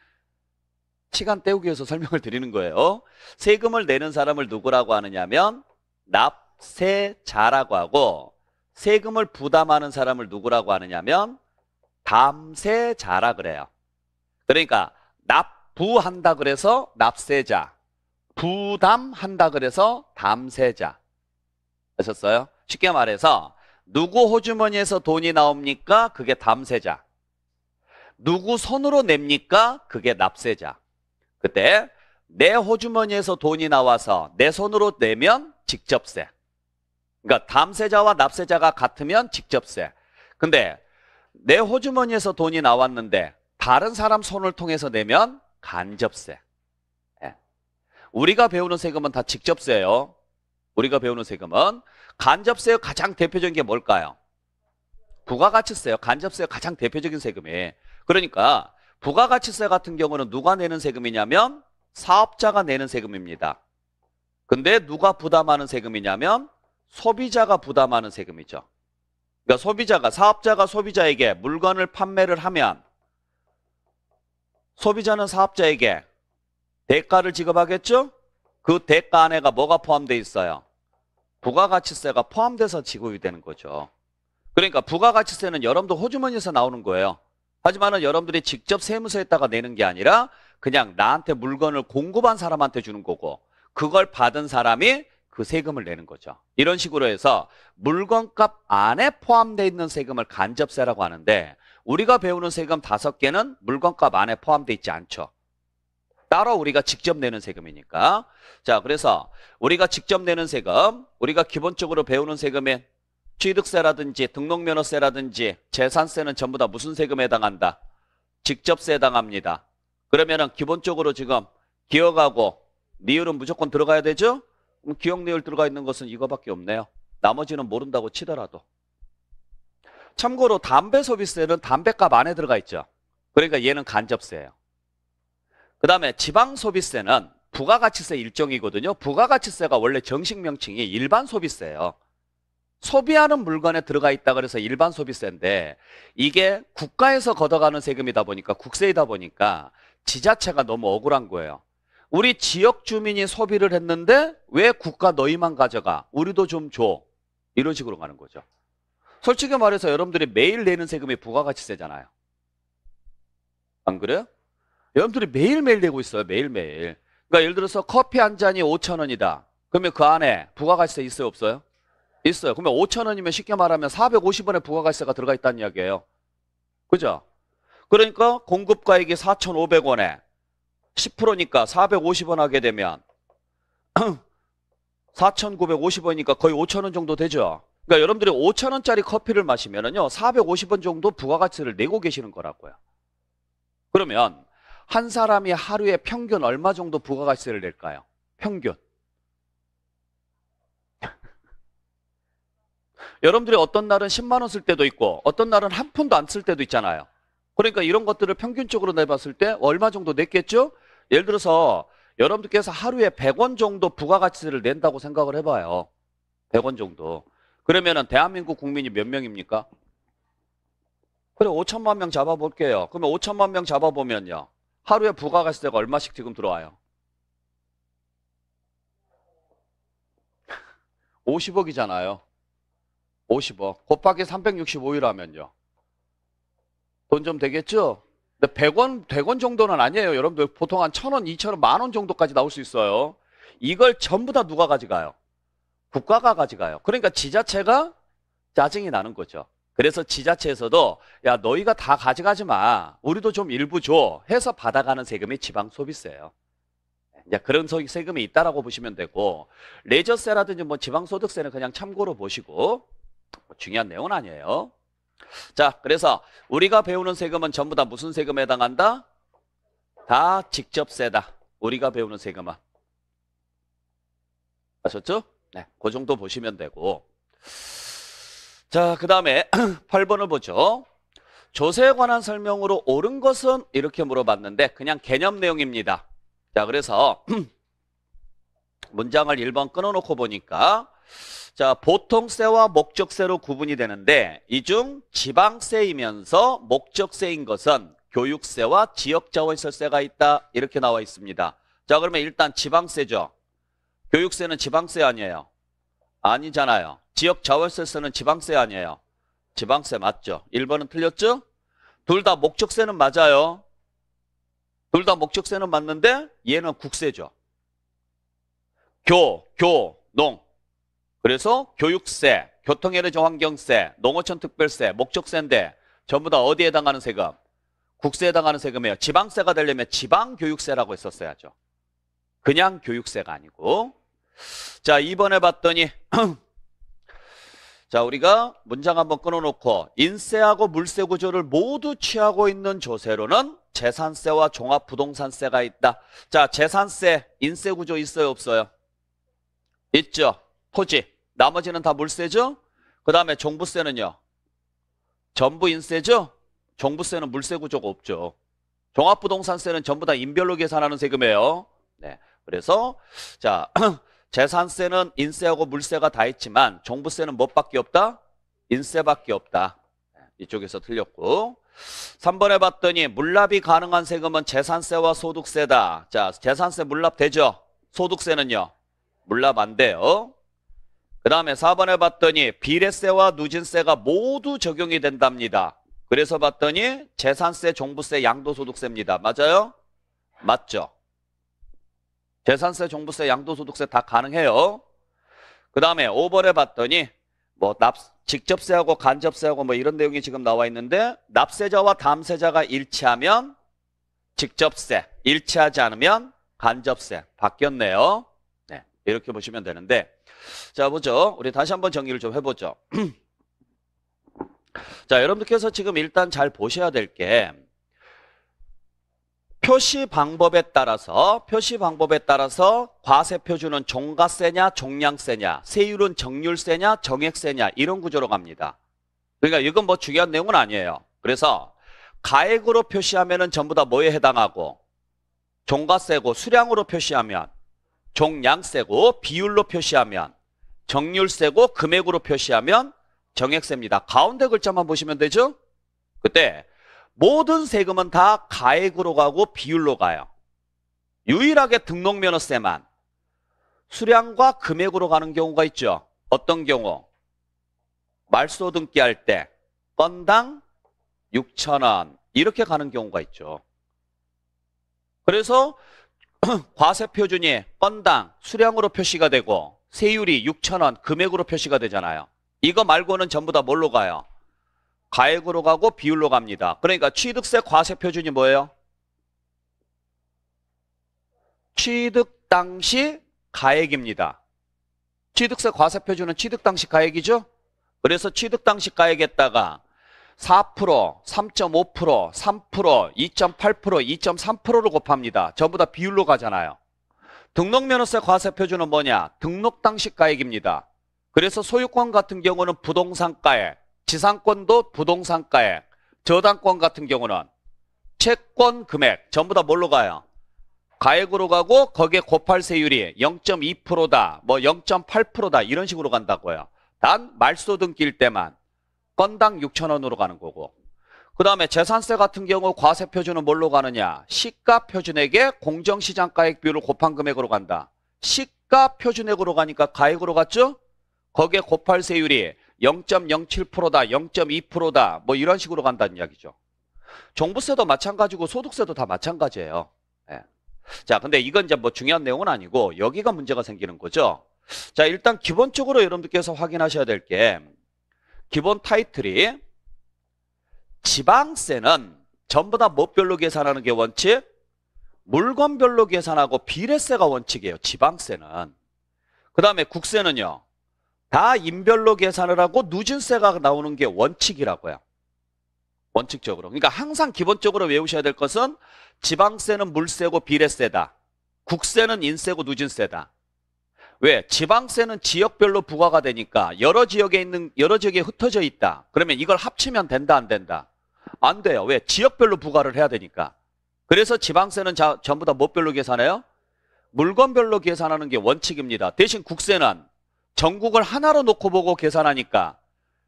시간 때우기 위해서 설명을 드리는 거예요. 세금을 내는 사람을 누구라고 하느냐면 납세자라고 하고 세금을 부담하는 사람을 누구라고 하느냐면 담세자라 그래요. 그러니까 납부한다 그래서 납세자, 부담한다 그래서 담세자. 아셨어요? 쉽게 말해서 누구 호주머니에서 돈이 나옵니까? 그게 담세자. 누구 손으로 냅니까? 그게 납세자. 그때 내 호주머니에서 돈이 나와서 내 손으로 내면 직접세. 그러니까 담세자와 납세자가 같으면 직접세. 근데 내 호주머니에서 돈이 나왔는데 다른 사람 손을 통해서 내면 간접세. 예. 우리가 배우는 세금은 다 직접세예요. 우리가 배우는 세금은 간접세의 가장 대표적인 게 뭘까요? 부가가치세요. 간접세의 가장 대표적인 세금이. 그러니까 부가가치세 같은 경우는 누가 내는 세금이냐면 사업자가 내는 세금입니다. 근데 누가 부담하는 세금이냐면 소비자가 부담하는 세금이죠. 그러니까 소비자가 사업자가 소비자에게 물건을 판매를 하면 소비자는 사업자에게 대가를 지급하겠죠? 그 대가 안에가 뭐가 포함되어 있어요? 부가가치세가 포함돼서 지급이 되는 거죠. 그러니까 부가가치세는 여러분도 호주머니에서 나오는 거예요. 하지만은 여러분들이 직접 세무서에다가 내는 게 아니라 그냥 나한테 물건을 공급한 사람한테 주는 거고 그걸 받은 사람이 그 세금을 내는 거죠. 이런 식으로 해서 물건값 안에 포함되어 있는 세금을 간접세라고 하는데 우리가 배우는 세금 다섯 개는 물건값 안에 포함되어 있지 않죠. 따로 우리가 직접 내는 세금이니까. 자, 그래서 우리가 직접 내는 세금, 우리가 기본적으로 배우는 세금에 취득세라든지 등록면허세라든지 재산세는 전부 다 무슨 세금에 해당한다? 직접세에 해당합니다. 그러면은 기본적으로 지금 기억하고 리율은 무조건 들어가야 되죠? 그럼 기억 리율 들어가 있는 것은 이거밖에 없네요. 나머지는 모른다고 치더라도. 참고로 담배 소비세는 담배값 안에 들어가 있죠. 그러니까 얘는 간접세예요. 그 다음에 지방소비세는 부가가치세 일종이거든요. 부가가치세가 원래 정식 명칭이 일반 소비세예요. 소비하는 물건에 들어가 있다 그래서 일반 소비세인데 이게 국가에서 걷어가는 세금이다 보니까 국세이다 보니까 지자체가 너무 억울한 거예요. 우리 지역 주민이 소비를 했는데 왜 국가 너희만 가져가? 우리도 좀 줘. 이런 식으로 가는 거죠. 솔직히 말해서 여러분들이 매일 내는 세금이 부가가치세잖아요. 안 그래요? 여러분들이 매일매일 내고 있어요. 매일매일. 그러니까 예를 들어서 커피 한 잔이 5천 원이다. 그러면 그 안에 부가가세 있어요? 없어요? 있어요. 그러면 5천 원이면 쉽게 말하면 450원의 부가가세가 들어가 있다는 이야기예요. 그죠? 그러니까 공급가액이 4,500원에 10%니까 450원 하게 되면 4,950원이니까 거의 5천원 정도 되죠. 그러니까 여러분들이 5천원짜리 커피를 마시면은요, 450원 정도 부가가치를 내고 계시는 거라고요. 그러면 한 사람이 하루에 평균 얼마 정도 부가가치를 세 낼까요? 평균. 여러분들이 어떤 날은 10만 원 쓸 때도 있고 어떤 날은 한 푼도 안 쓸 때도 있잖아요. 그러니까 이런 것들을 평균적으로 내봤을 때 얼마 정도 냈겠죠? 예를 들어서 여러분들께서 하루에 100원 정도 부가가치를 세 낸다고 생각을 해봐요. 100원 정도. 그러면은 대한민국 국민이 몇 명입니까? 그래 5천만 명 잡아볼게요. 그러면 5천만 명 잡아보면요. 하루에 부가가치세가 얼마씩 지금 들어와요? 50억이잖아요. 50억. 곱하기 365일하면요. 돈 좀 되겠죠? 근데 100원, 100원 정도는 아니에요. 여러분들 보통 한 1000원, 2000원, 만원 정도까지 나올 수 있어요. 이걸 전부 다 누가 가져가요? 국가가 가져가요. 그러니까 지자체가 짜증이 나는 거죠. 그래서 지자체에서도 야 너희가 다 가져가지 마 우리도 좀 일부 줘 해서 받아가는 세금이 지방 소비세예요 이 그런 세금이 있다라고 보시면 되고 레저세라든지 뭐 지방소득세는 그냥 참고로 보시고 뭐 중요한 내용은 아니에요 자 그래서 우리가 배우는 세금은 전부 다 무슨 세금에 해당한다? 다 직접세다 우리가 배우는 세금은 아셨죠? 네, 그 정도 보시면 되고 자, 그 다음에 8번을 보죠. 조세에 관한 설명으로 옳은 것은 이렇게 물어봤는데 그냥 개념 내용입니다. 자, 그래서 문장을 1번 끊어놓고 보니까 자, 보통세와 목적세로 구분이 되는데 이 중 지방세이면서 목적세인 것은 교육세와 지역자원설세가 시 있다. 이렇게 나와 있습니다. 자, 그러면 일단 지방세죠. 교육세는 지방세 아니에요. 아니잖아요. 지역 자월세 서는 지방세 아니에요. 지방세 맞죠? 1번은 틀렸죠? 둘 다 목적세는 맞아요. 둘 다 목적세는 맞는데 얘는 국세죠. 교, 교, 농. 그래서 교육세, 교통에너지 환경세, 농어촌 특별세, 목적세인데 전부 다 어디에 해당하는 세금? 국세에 해당하는 세금이에요. 지방세가 되려면 지방교육세라고 했었어야죠. 그냥 교육세가 아니고 자, 이번에 봤더니 자, 우리가 문장 한번 끊어놓고 인세하고 물세 구조를 모두 취하고 있는 조세로는 재산세와 종합부동산세가 있다. 자, 재산세, 인세 구조 있어요, 없어요? 있죠. 토지. 나머지는 다 물세죠? 그 다음에 종부세는요? 전부 인세죠? 종부세는 물세 구조가 없죠. 종합부동산세는 전부 다 인별로 계산하는 세금이에요. 네. 그래서 자 재산세는 인세하고 물세가 다 있지만 종부세는 뭐밖에 없다? 인세밖에 없다. 네, 이쪽에서 틀렸고 3번에 봤더니 물납이 가능한 세금은 재산세와 소득세다. 자, 재산세 물납 되죠? 소득세는요? 물납 안 돼요. 그 다음에 4번에 봤더니 비례세와 누진세가 모두 적용이 된답니다. 그래서 봤더니 재산세, 종부세, 양도소득세입니다. 맞아요? 맞죠? 재산세, 종부세, 양도소득세 다 가능해요. 그 다음에 5번에 봤더니 뭐 납, 직접세하고 간접세하고 뭐 이런 내용이 지금 나와 있는데 납세자와 담세자가 일치하면 직접세, 일치하지 않으면 간접세 바뀌었네요. 네, 이렇게 보시면 되는데 자 보죠. 우리 다시 한번 정리를 좀 해보죠. 자 여러분들께서 지금 일단 잘 보셔야 될게 표시 방법에 따라서 표시 방법에 따라서 과세표준은 종가세냐 종량세냐 세율은 정률세냐 정액세냐 이런 구조로 갑니다. 그러니까 이건 뭐 중요한 내용은 아니에요. 그래서 가액으로 표시하면은 전부 다 뭐에 해당하고 종가세고 수량으로 표시하면 종량세고 비율로 표시하면 정률세고 금액으로 표시하면 정액세입니다. 가운데 글자만 보시면 되죠? 그때 모든 세금은 다 가액으로 가고 비율로 가요. 유일하게 등록면허세만 수량과 금액으로 가는 경우가 있죠. 어떤 경우? 말소 등기할 때 건당 6천원 이렇게 가는 경우가 있죠. 그래서 과세 표준이 건당 수량으로 표시가 되고 세율이 6천원 금액으로 표시가 되잖아요. 이거 말고는 전부 다 뭘로 가요? 가액으로 가고 비율로 갑니다. 그러니까 취득세 과세 표준이 뭐예요? 취득 당시 가액입니다. 취득세 과세 표준은 취득 당시 가액이죠? 그래서 취득 당시 가액에다가 4%, 3.5%, 3%, 2.8%, 2.3%를 곱합니다. 전부 다 비율로 가잖아요. 등록면허세 과세 표준은 뭐냐? 등록 당시 가액입니다. 그래서 소유권 같은 경우는 부동산가액, 지상권도 부동산가액, 저당권 같은 경우는 채권 금액 전부 다 뭘로 가요? 가액으로 가고 거기에 곱할 세율이 0.2%다, 뭐 0.8%다 이런 식으로 간다고요. 단 말소등 낄 때만 건당 6천 원으로 가는 거고 그 다음에 재산세 같은 경우 과세 표준은 뭘로 가느냐? 시가 표준액에 공정시장가액 비율을 곱한 금액으로 간다. 시가 표준액으로 가니까 가액으로 갔죠? 거기에 곱할 세율이 0.07%다, 0.2%다 뭐 이런 식으로 간다는 이야기죠. 종부세도 마찬가지고 소득세도 다 마찬가지예요. 네. 자, 근데 이건 이제 뭐 중요한 내용은 아니고 여기가 문제가 생기는 거죠. 자, 일단 기본적으로 여러분들께서 확인하셔야 될 게 기본 타이틀이 지방세는 전부 다 뭐별로 계산하는 게 원칙? 물건별로 계산하고 비례세가 원칙이에요. 지방세는. 그 다음에 국세는요. 다 인별로 계산을 하고 누진세가 나오는 게 원칙이라고요. 원칙적으로. 그러니까 항상 기본적으로 외우셔야 될 것은 지방세는 물세고 비례세다. 국세는 인세고 누진세다. 왜? 지방세는 지역별로 부과가 되니까 여러 지역에 있는 여러 지역에 흩어져 있다. 그러면 이걸 합치면 된다 안 된다? 안 돼요. 왜? 지역별로 부과를 해야 되니까. 그래서 지방세는 자, 전부 다 뭐별로 계산해요? 물건별로 계산하는 게 원칙입니다. 대신 국세는 전국을 하나로 놓고 보고 계산하니까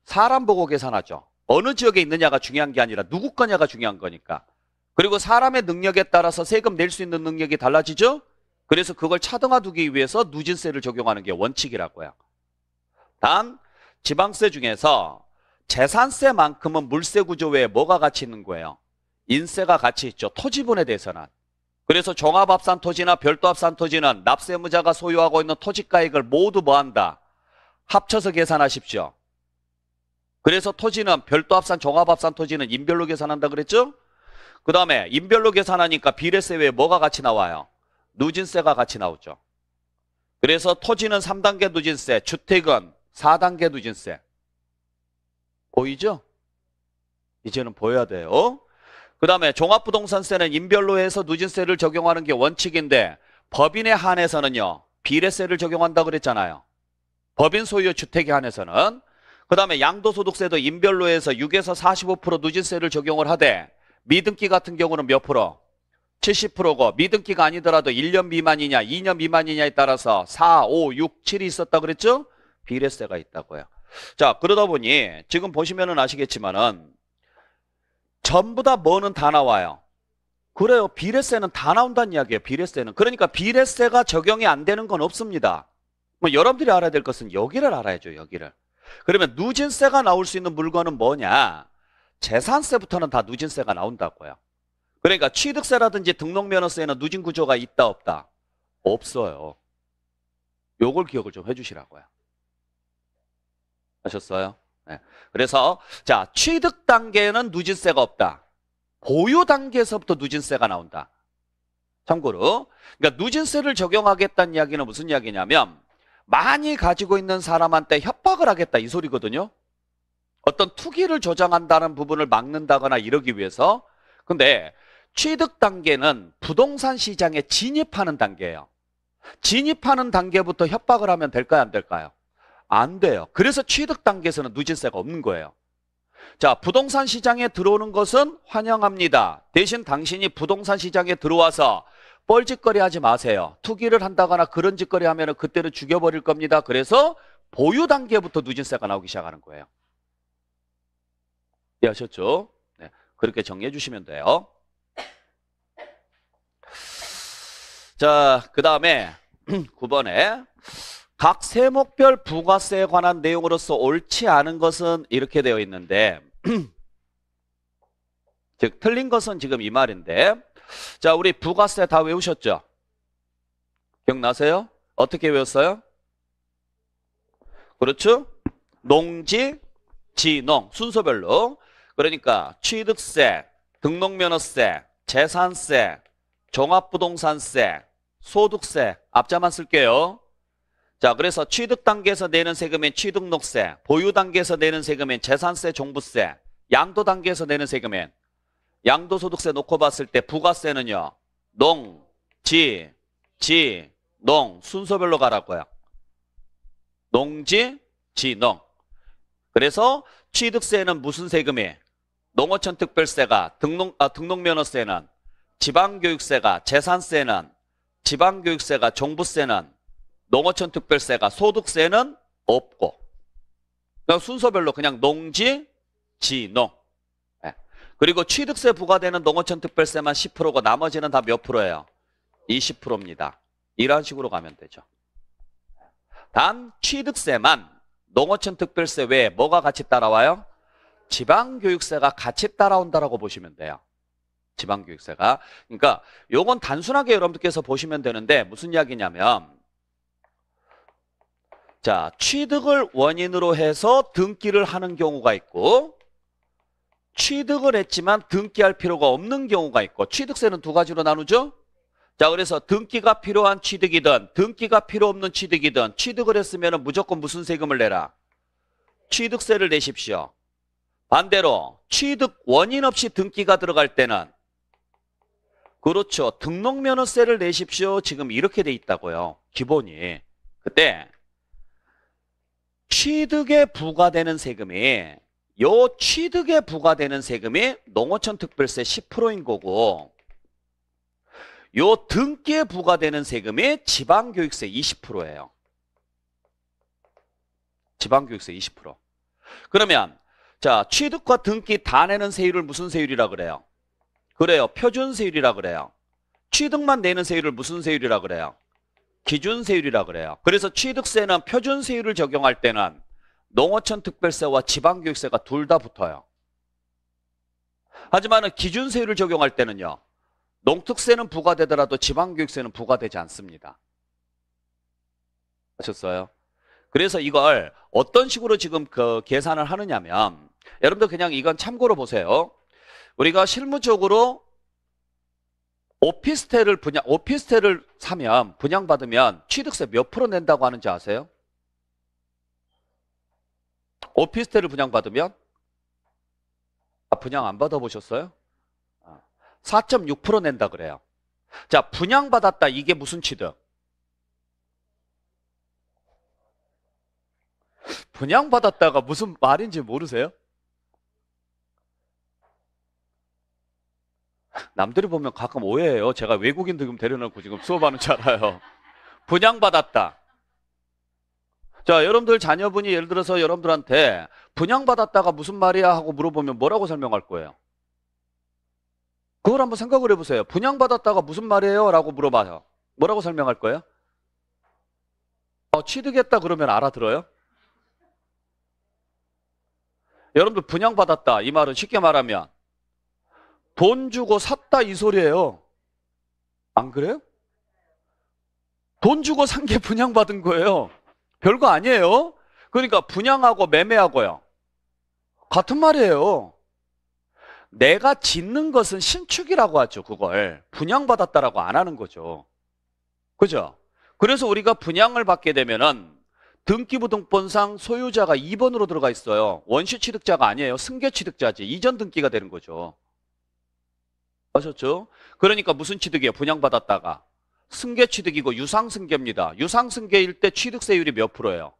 사람 보고 계산하죠. 어느 지역에 있느냐가 중요한 게 아니라 누구 거냐가 중요한 거니까. 그리고 사람의 능력에 따라서 세금 낼 수 있는 능력이 달라지죠? 그래서 그걸 차등화 두기 위해서 누진세를 적용하는 게 원칙이라고요. 다음 지방세 중에서 재산세만큼은 물세 구조 외에 뭐가 같이 있는 거예요? 인세가 같이 있죠. 토지분에 대해서는. 그래서 종합합산토지나 별도합산토지는 납세무자가 소유하고 있는 토지가액을 모두 뭐한다? 합쳐서 계산하십시오. 그래서 토지는 별도 합산, 종합 합산 토지는 인별로 계산한다 그랬죠? 그 다음에 인별로 계산하니까 비례세 외에 뭐가 같이 나와요? 누진세가 같이 나오죠. 그래서 토지는 3단계 누진세, 주택은 4단계 누진세. 보이죠? 이제는 보여야 돼요. 그 다음에 종합부동산세는 인별로 해서 누진세를 적용하는 게 원칙인데 법인에 한해서는요. 비례세를 적용한다 그랬잖아요. 법인 소유 주택에 한해서는 그 다음에 양도소득세도 인별로 해서 6에서 45% 누진세를 적용을 하되 미등기 같은 경우는 몇 프로? 70%고 미등기가 아니더라도 1년 미만이냐 2년 미만이냐에 따라서 4, 5, 6, 7이 있었다 그랬죠? 비례세가 있다고요. 자 그러다 보니 지금 보시면 은 아시겠지만은 전부 다 뭐는 다 나와요. 그래요. 비례세는 다 나온다는 이야기예요. 비례세는. 그러니까 비례세가 적용이 안 되는 건 없습니다. 뭐 여러분들이 알아야 될 것은 여기를 알아야죠, 여기를. 그러면 누진세가 나올 수 있는 물건은 뭐냐? 재산세부터는 다 누진세가 나온다고요. 그러니까 취득세라든지 등록면허세에는 누진 구조가 있다 없다? 없어요. 요걸 기억을 좀 해주시라고요. 아셨어요? 네. 그래서 자 취득 단계에는 누진세가 없다. 보유 단계에서부터 누진세가 나온다. 참고로 그러니까 누진세를 적용하겠다는 이야기는 무슨 이야기냐면 많이 가지고 있는 사람한테 협박을 하겠다 이 소리거든요. 어떤 투기를 조장한다는 부분을 막는다거나 이러기 위해서. 근데 취득 단계는 부동산 시장에 진입하는 단계예요. 진입하는 단계부터 협박을 하면 될까요? 안 될까요? 안 돼요. 그래서 취득 단계에서는 누진세가 없는 거예요. 자, 부동산 시장에 들어오는 것은 환영합니다. 대신 당신이 부동산 시장에 들어와서 뻘짓거리 하지 마세요. 투기를 한다거나 그런 짓거리 하면 그때는 죽여버릴 겁니다. 그래서 보유 단계부터 누진세가 나오기 시작하는 거예요. 이해하셨죠? 네, 그렇게 정리해 주시면 돼요. 자, 그 다음에 9번에 각 세목별 부가세에 관한 내용으로서 옳지 않은 것은 이렇게 되어 있는데 즉 틀린 것은 지금 이 말인데 자, 우리 부가세 다 외우셨죠? 기억나세요? 어떻게 외웠어요? 그렇죠? 농지, 지농 순서별로 그러니까 취득세, 등록면허세, 재산세, 종합부동산세, 소득세 앞자만 쓸게요. 자, 그래서 취득 단계에서 내는 세금인 취득록세, 보유 단계에서 내는 세금인 재산세, 종부세, 양도 단계에서 내는 세금인 양도소득세 놓고 봤을 때 부가세는요. 농, 지, 지, 농 순서별로 가라고요. 농지, 지, 농. 그래서 취득세는 무슨 세금이? 농어촌특별세가 등록 아, 등록면허세는 지방교육세가 재산세는 지방교육세가 종부세는 농어촌특별세가 소득세는 없고 그러니까 순서별로 그냥 농지, 지농 그리고 취득세 부과되는 농어촌 특별세만 10%고 나머지는 다 몇 프로예요? 20%입니다. 이런 식으로 가면 되죠. 다음 취득세만 농어촌 특별세 외에 뭐가 같이 따라와요? 지방교육세가 같이 따라온다라고 보시면 돼요. 지방교육세가. 그러니까 요건 단순하게 여러분들께서 보시면 되는데 무슨 이야기냐면 자 취득을 원인으로 해서 등기를 하는 경우가 있고 취득을 했지만 등기할 필요가 없는 경우가 있고 취득세는 두 가지로 나누죠. 자 그래서 등기가 필요한 취득이든 등기가 필요 없는 취득이든 취득을 했으면 무조건 무슨 세금을 내라. 취득세를 내십시오. 반대로 취득 원인 없이 등기가 들어갈 때는 그렇죠. 등록면허세를 내십시오. 지금 이렇게 돼 있다고요. 기본이. 그때 취득에 부과되는 세금이 요 취득에 부과되는 세금이 농어촌 특별세 10%인 거고 요 등기에 부과되는 세금이 지방교육세 20%예요. 지방교육세 20%. 그러면 자 취득과 등기 다 내는 세율을 무슨 세율이라 그래요? 그래요. 표준세율이라 그래요. 취득만 내는 세율을 무슨 세율이라 그래요? 기준세율이라 그래요. 그래서 취득세는 표준세율을 적용할 때는 농어촌 특별세와 지방교육세가 둘 다 붙어요. 하지만 기준세율을 적용할 때는요. 농특세는 부과되더라도 지방교육세는 부과되지 않습니다. 아셨어요? 그래서 이걸 어떤 식으로 지금 그 계산을 하느냐면 여러분들 그냥 이건 참고로 보세요. 우리가 실무적으로 오피스텔을 분양 오피스텔을 사면 분양받으면 취득세 몇 프로 낸다고 하는지 아세요? 오피스텔을 분양받으면 아, 분양 안 받아보셨어요? 4.6% 아, 낸다 그래요. 자, 분양받았다. 이게 무슨 취득? 분양받았다가 무슨 말인지 모르세요? 남들이 보면 가끔 오해해요. 제가 외국인 등금 데려놓고 지금 수업하는 줄 알아요. 분양받았다. 자, 여러분들 자녀분이 예를 들어서 여러분들한테 분양받았다가 무슨 말이야 하고 물어보면 뭐라고 설명할 거예요? 그걸 한번 생각을 해보세요. 분양받았다가 무슨 말이에요? 라고 물어봐요. 뭐라고 설명할 거예요? 어, 취득했다 그러면 알아들어요? 여러분들 분양받았다 이 말은 쉽게 말하면 돈 주고 샀다 이 소리예요. 안 그래요? 돈 주고 산 게 분양받은 거예요. 별거 아니에요. 그러니까 분양하고 매매하고요. 같은 말이에요. 내가 짓는 것은 신축이라고 하죠. 그걸 분양받았다라고 안 하는 거죠. 그죠? 그래서 우리가 분양을 받게 되면은 등기부등본상 소유자가 2번으로 들어가 있어요. 원시 취득자가 아니에요. 승계 취득자지. 이전 등기가 되는 거죠. 아셨죠? 그러니까 무슨 취득이에요? 분양받았다가. 승계 취득이고 유상승계입니다. 유상승계일 때 취득세율이 몇 프로예요?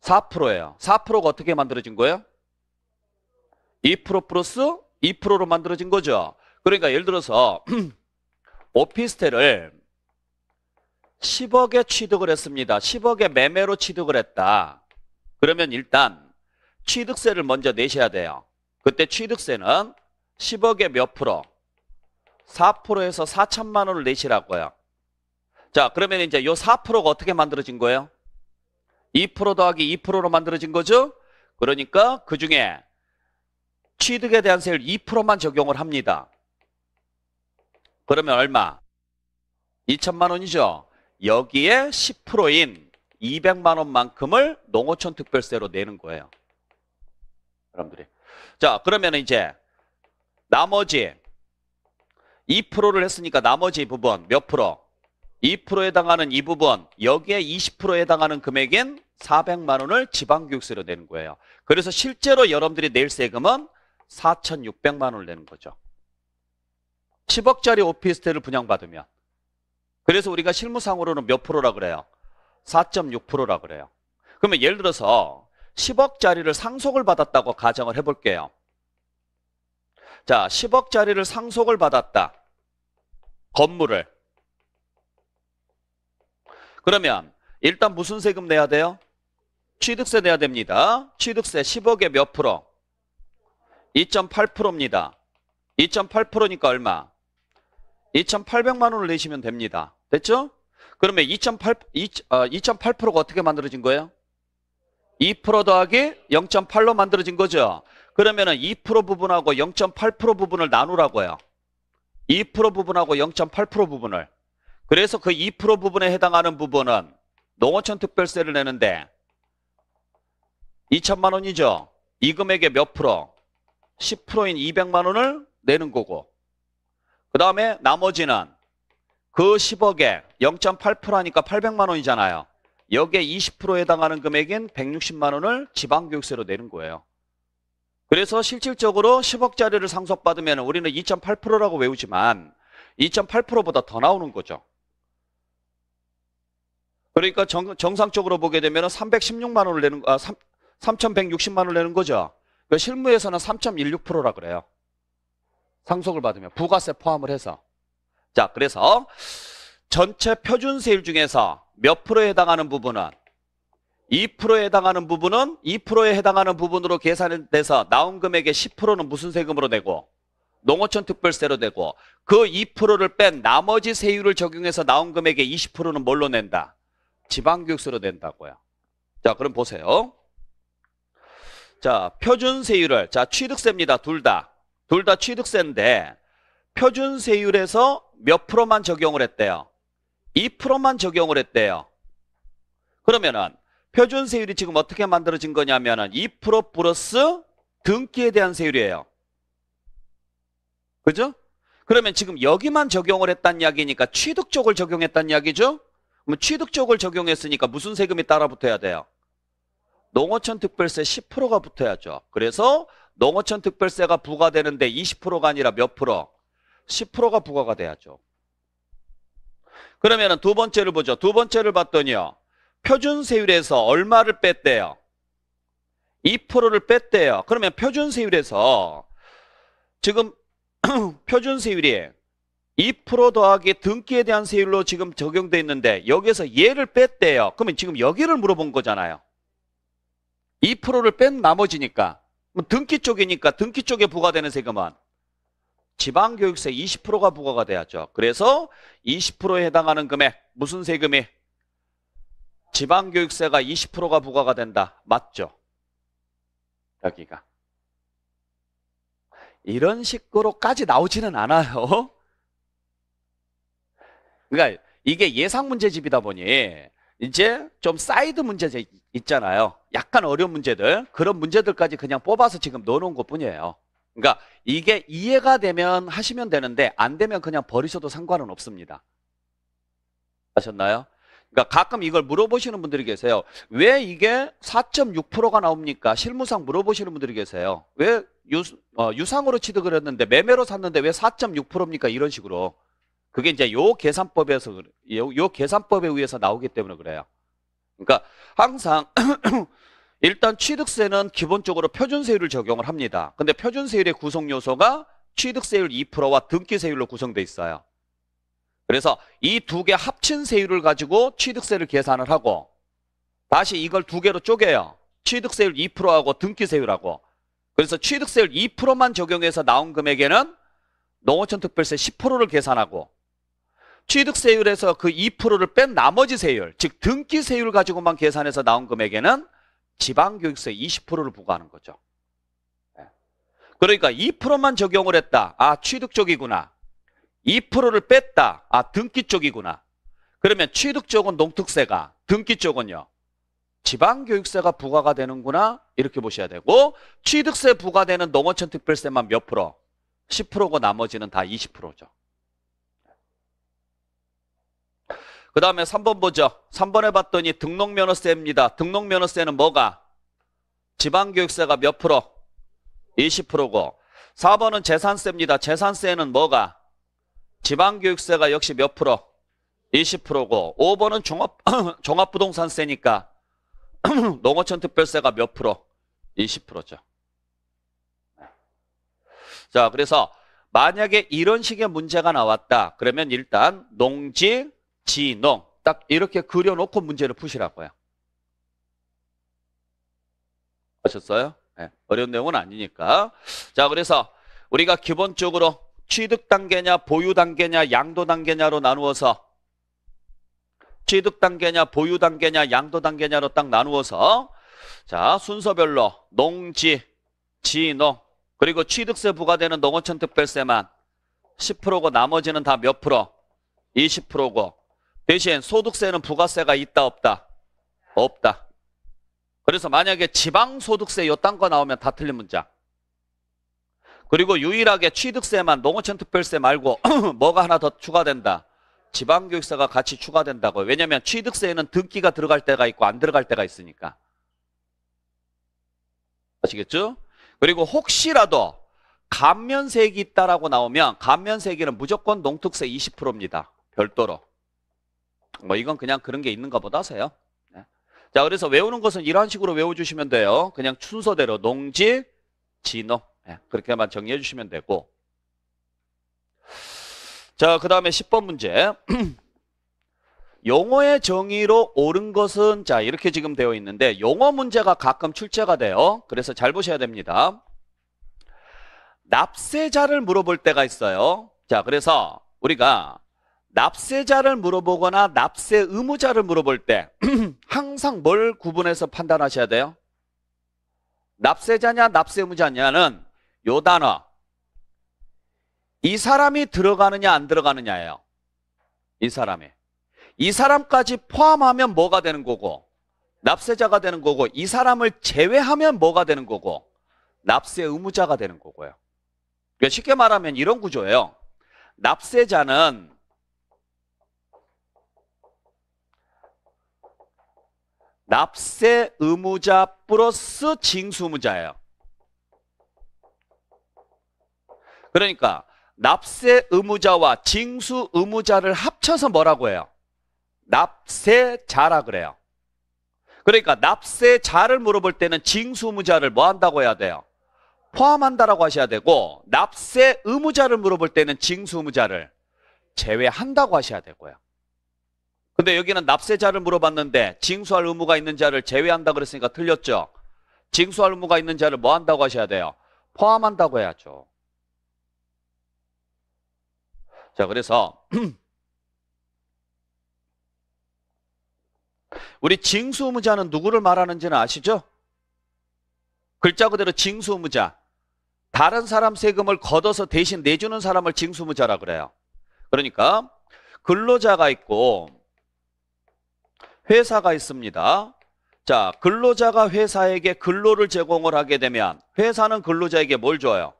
4%예요. 4%가 어떻게 만들어진 거예요? 2% 플러스 2%로 만들어진 거죠. 그러니까 예를 들어서 오피스텔을 10억에 취득을 했습니다. 10억에 매매로 취득을 했다. 그러면 일단 취득세를 먼저 내셔야 돼요. 그때 취득세는 10억에 몇 프로? 4%에서 4천만 원을 내시라고요. 자, 그러면 이제 요 4%가 어떻게 만들어진 거예요? 2% 더하기 2%로 만들어진 거죠? 그러니까 그 중에 취득에 대한 세율 2%만 적용을 합니다. 그러면 얼마? 2천만 원이죠. 여기에 10%인 200만 원만큼을 농어촌 특별세로 내는 거예요. 여러분들이. 자, 그러면 이제 나머지 2%를 했으니까 나머지 부분 몇 프로? 2%에 해당하는 이 부분 여기에 20%에 해당하는 금액인 400만 원을 지방교육세로 내는 거예요. 그래서 실제로 여러분들이 낼 세금은 4,600만 원을 내는 거죠. 10억짜리 오피스텔을 분양받으면 그래서 우리가 실무상으로는 몇 프로라 그래요? 4.6%라 그래요. 그러면 예를 들어서 10억짜리를 상속을 받았다고 가정을 해볼게요. 자, 10억짜리를 상속을 받았다. 건물을. 그러면 일단 무슨 세금 내야 돼요? 취득세 내야 됩니다. 취득세 10억에 몇 프로? 2.8%입니다. 2.8%니까 얼마? 2,800만 원을 내시면 됩니다. 됐죠? 그러면 2.8, 2 8 어떻게 만들어진 거예요? 2% 더하기 0.8로 만들어진 거죠. 그러면은 2% 부분하고 0.8% 부분을 나누라고요. 2% 부분하고 0.8% 부분을 그래서 그 2% 부분에 해당하는 부분은 농어촌 특별세를 내는데 2천만 원이죠. 이 금액의 몇 프로? 10%인 200만 원을 내는 거고 그 다음에 나머지는 그 10억에 0.8% 하니까 800만 원이잖아요. 여기에 20%에 해당하는 금액인 160만 원을 지방교육세로 내는 거예요. 그래서 실질적으로 10억짜리를 상속받으면 우리는 2.8%라고 외우지만 2.8%보다 더 나오는 거죠. 그러니까 정, 상적으로 보게 되면 316만 원을 내는 아, 3,160만 원을 내는 거죠. 그 실무에서는 3.16%라 그래요. 상속을 받으면 부가세 포함을 해서. 자, 그래서 전체 표준세율 중에서 몇 프로에 해당하는 부분은 2%에 해당하는 부분은 2%에 해당하는 부분으로 계산돼서 나온 금액의 10%는 무슨 세금으로 내고 농어촌 특별세로 내고 그 2%를 뺀 나머지 세율을 적용해서 나온 금액의 20%는 뭘로 낸다? 지방교육세로 낸다고요. 자 그럼 보세요. 자 표준세율을 자 취득세입니다. 둘 다. 둘 다 취득세인데 표준세율에서 몇 프로만 적용을 했대요? 2%만 적용을 했대요. 그러면은 표준 세율이 지금 어떻게 만들어진 거냐면은 2% 플러스 등기에 대한 세율이에요. 그죠? 그러면 지금 여기만 적용을 했단 이야기니까 취득 쪽을 적용했단 이야기죠? 그럼 취득 쪽을 적용했으니까 무슨 세금이 따라 붙어야 돼요? 농어촌 특별세 10%가 붙어야죠. 그래서 농어촌 특별세가 부과되는데 20%가 아니라 몇 프로? 10%가 부과가 돼야죠. 그러면 두 번째를 보죠. 두 번째를 봤더니요. 표준 세율에서 얼마를 뺐대요? 2%를 뺐대요. 그러면 표준 세율에서 지금 표준 세율이 2% 더하기 등기에 대한 세율로 지금 적용돼 있는데 여기에서 얘를 뺐대요. 그러면 지금 여기를 물어본 거잖아요. 2%를 뺀 나머지니까 뭐 등기 쪽이니까 등기 쪽에 부과되는 세금은 지방교육세 20%가 부과가 돼야죠. 그래서 20%에 해당하는 금액 무슨 세금이 지방교육세가 20%가 부과가 된다. 맞죠? 여기가. 이런 식으로까지 나오지는 않아요. 그러니까 이게 예상 문제집이다 보니 이제 좀 사이드 문제 있잖아요. 약간 어려운 문제들 그런 문제들까지 그냥 뽑아서 지금 넣어놓은 것뿐이에요. 그러니까 이게 이해가 되면 하시면 되는데 안 되면 그냥 버리셔도 상관은 없습니다. 아셨나요? 그러니까 가끔 이걸 물어보시는 분들이 계세요. 왜 이게 4.6%가 나옵니까? 실무상 물어보시는 분들이 계세요. 왜 유, 어, 유상으로 취득을 했는데 매매로 샀는데 왜 4.6%입니까? 이런 식으로. 그게 이제 요 계산법에서 요, 요 계산법에 의해서 나오기 때문에 그래요. 그러니까 항상 일단 취득세는 기본적으로 표준세율을 적용을 합니다. 근데 표준세율의 구성 요소가 취득세율 2%와 등기세율로 구성돼 있어요. 그래서 이 두 개 합친 세율을 가지고 취득세를 계산을 하고 다시 이걸 두 개로 쪼개요. 취득세율 2%하고 등기세율하고 그래서 취득세율 2%만 적용해서 나온 금액에는 농어촌 특별세 10%를 계산하고 취득세율에서 그 2%를 뺀 나머지 세율 즉 등기세율 가지고만 계산해서 나온 금액에는 지방교육세 20%를 부과하는 거죠. 예. 그러니까 2%만 적용을 했다. 아 취득 쪽이구나. 2%를 뺐다. 아, 등기 쪽이구나. 그러면 취득 쪽은 농특세가, 등기 쪽은요. 지방교육세가 부과가 되는구나. 이렇게 보셔야 되고 취득세 부과되는 농어촌 특별세만 몇 프로? 10%고 나머지는 다 20%죠. 그 다음에 3번 보죠. 3번에 봤더니 등록면허세입니다. 등록면허세는 뭐가? 지방교육세가 몇 프로? 20%고 4번은 재산세입니다. 재산세는 뭐가? 지방교육세가 역시 몇 프로? 20%고 5번은 종합, 종합부동산세니까 농어촌 특별세가 몇 프로? 20%죠. 자 그래서 만약에 이런 식의 문제가 나왔다. 그러면 일단 농지, 지농 딱 이렇게 그려놓고 문제를 푸시라고요. 아셨어요? 네. 어려운 내용은 아니니까. 자 그래서 우리가 기본적으로 취득 단계냐 보유 단계냐 양도 단계냐로 나누어서 취득 단계냐 보유 단계냐 양도 단계냐로 딱 나누어서 자 순서별로 농지 지농 그리고 취득세 부과되는 농어촌 특별세만 10%고 나머지는 다 몇 프로? 20%고 대신 소득세는 부가세가 있다 없다? 없다 그래서 만약에 지방소득세 요딴 거 나오면 다 틀린 문장 그리고 유일하게 취득세만 농어촌 특별세 말고 뭐가 하나 더 추가된다. 지방교육세가 같이 추가된다고요. 왜냐하면 취득세에는 등기가 들어갈 때가 있고 안 들어갈 때가 있으니까. 아시겠죠? 그리고 혹시라도 감면세액이 있다라고 나오면 감면세액은 무조건 농특세 20%입니다. 별도로. 뭐 이건 그냥 그런 게 있는가 보다 하세요. 네. 자 그래서 외우는 것은 이런 식으로 외워주시면 돼요. 그냥 순서대로 농지, 진호. 예, 그렇게만 정리해 주시면 되고 자, 그 다음에 10번 문제 용어의 정의로 옳은 것은 자 이렇게 지금 되어 있는데 용어 문제가 가끔 출제가 돼요. 그래서 잘 보셔야 됩니다. 납세자를 물어볼 때가 있어요. 자, 그래서 우리가 납세자를 물어보거나 납세 의무자를 물어볼 때 항상 뭘 구분해서 판단하셔야 돼요? 납세자냐 납세 의무자냐는 요 단어 이 사람이 들어가느냐 안 들어가느냐예요. 이 사람이. 이 사람까지 포함하면 뭐가 되는 거고 납세자가 되는 거고 이 사람을 제외하면 뭐가 되는 거고 납세 의무자가 되는 거고요. 그러니까 쉽게 말하면 이런 구조예요. 납세자는 납세 의무자 플러스 징수무자예요. 그러니까 납세 의무자와 징수 의무자를 합쳐서 뭐라고 해요? 납세자라 그래요. 그러니까 납세자를 물어볼 때는 징수 의무자를 뭐 한다고 해야 돼요? 포함한다라고 하셔야 되고 납세 의무자를 물어볼 때는 징수 의무자를 제외한다고 하셔야 되고요. 근데 여기는 납세자를 물어봤는데 징수할 의무가 있는 자를 제외한다 그랬으니까 틀렸죠. 징수할 의무가 있는 자를 뭐 한다고 하셔야 돼요? 포함한다고 해야죠. 자, 그래서 우리 징수무자는 누구를 말하는지는 아시죠? 글자 그대로 징수무자. 다른 사람 세금을 걷어서 대신 내주는 사람을 징수무자라 그래요. 그러니까 근로자가 있고 회사가 있습니다. 자, 근로자가 회사에게 근로를 제공을 하게 되면 회사는 근로자에게 뭘 줘요?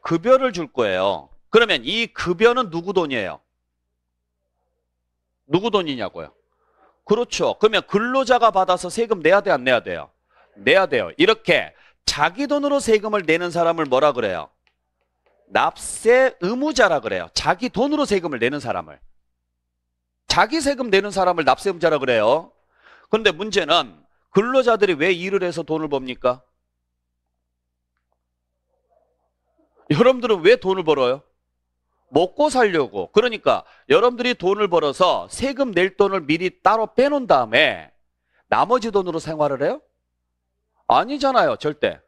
급여를 줄 거예요. 그러면 이 급여는 누구 돈이에요? 누구 돈이냐고요? 그렇죠. 그러면 근로자가 받아서 세금 내야 돼, 안 내야 돼요? 내야 돼요. 이렇게 자기 돈으로 세금을 내는 사람을 뭐라 그래요? 납세 의무자라 그래요. 자기 돈으로 세금을 내는 사람을. 자기 세금 내는 사람을 납세 의무자라 그래요. 그런데 문제는 근로자들이 왜 일을 해서 돈을 법니까? 여러분들은 왜 돈을 벌어요? 먹고 살려고. 그러니까 여러분들이 돈을 벌어서 세금 낼 돈을 미리 따로 빼놓은 다음에 나머지 돈으로 생활을 해요? 아니잖아요, 절대.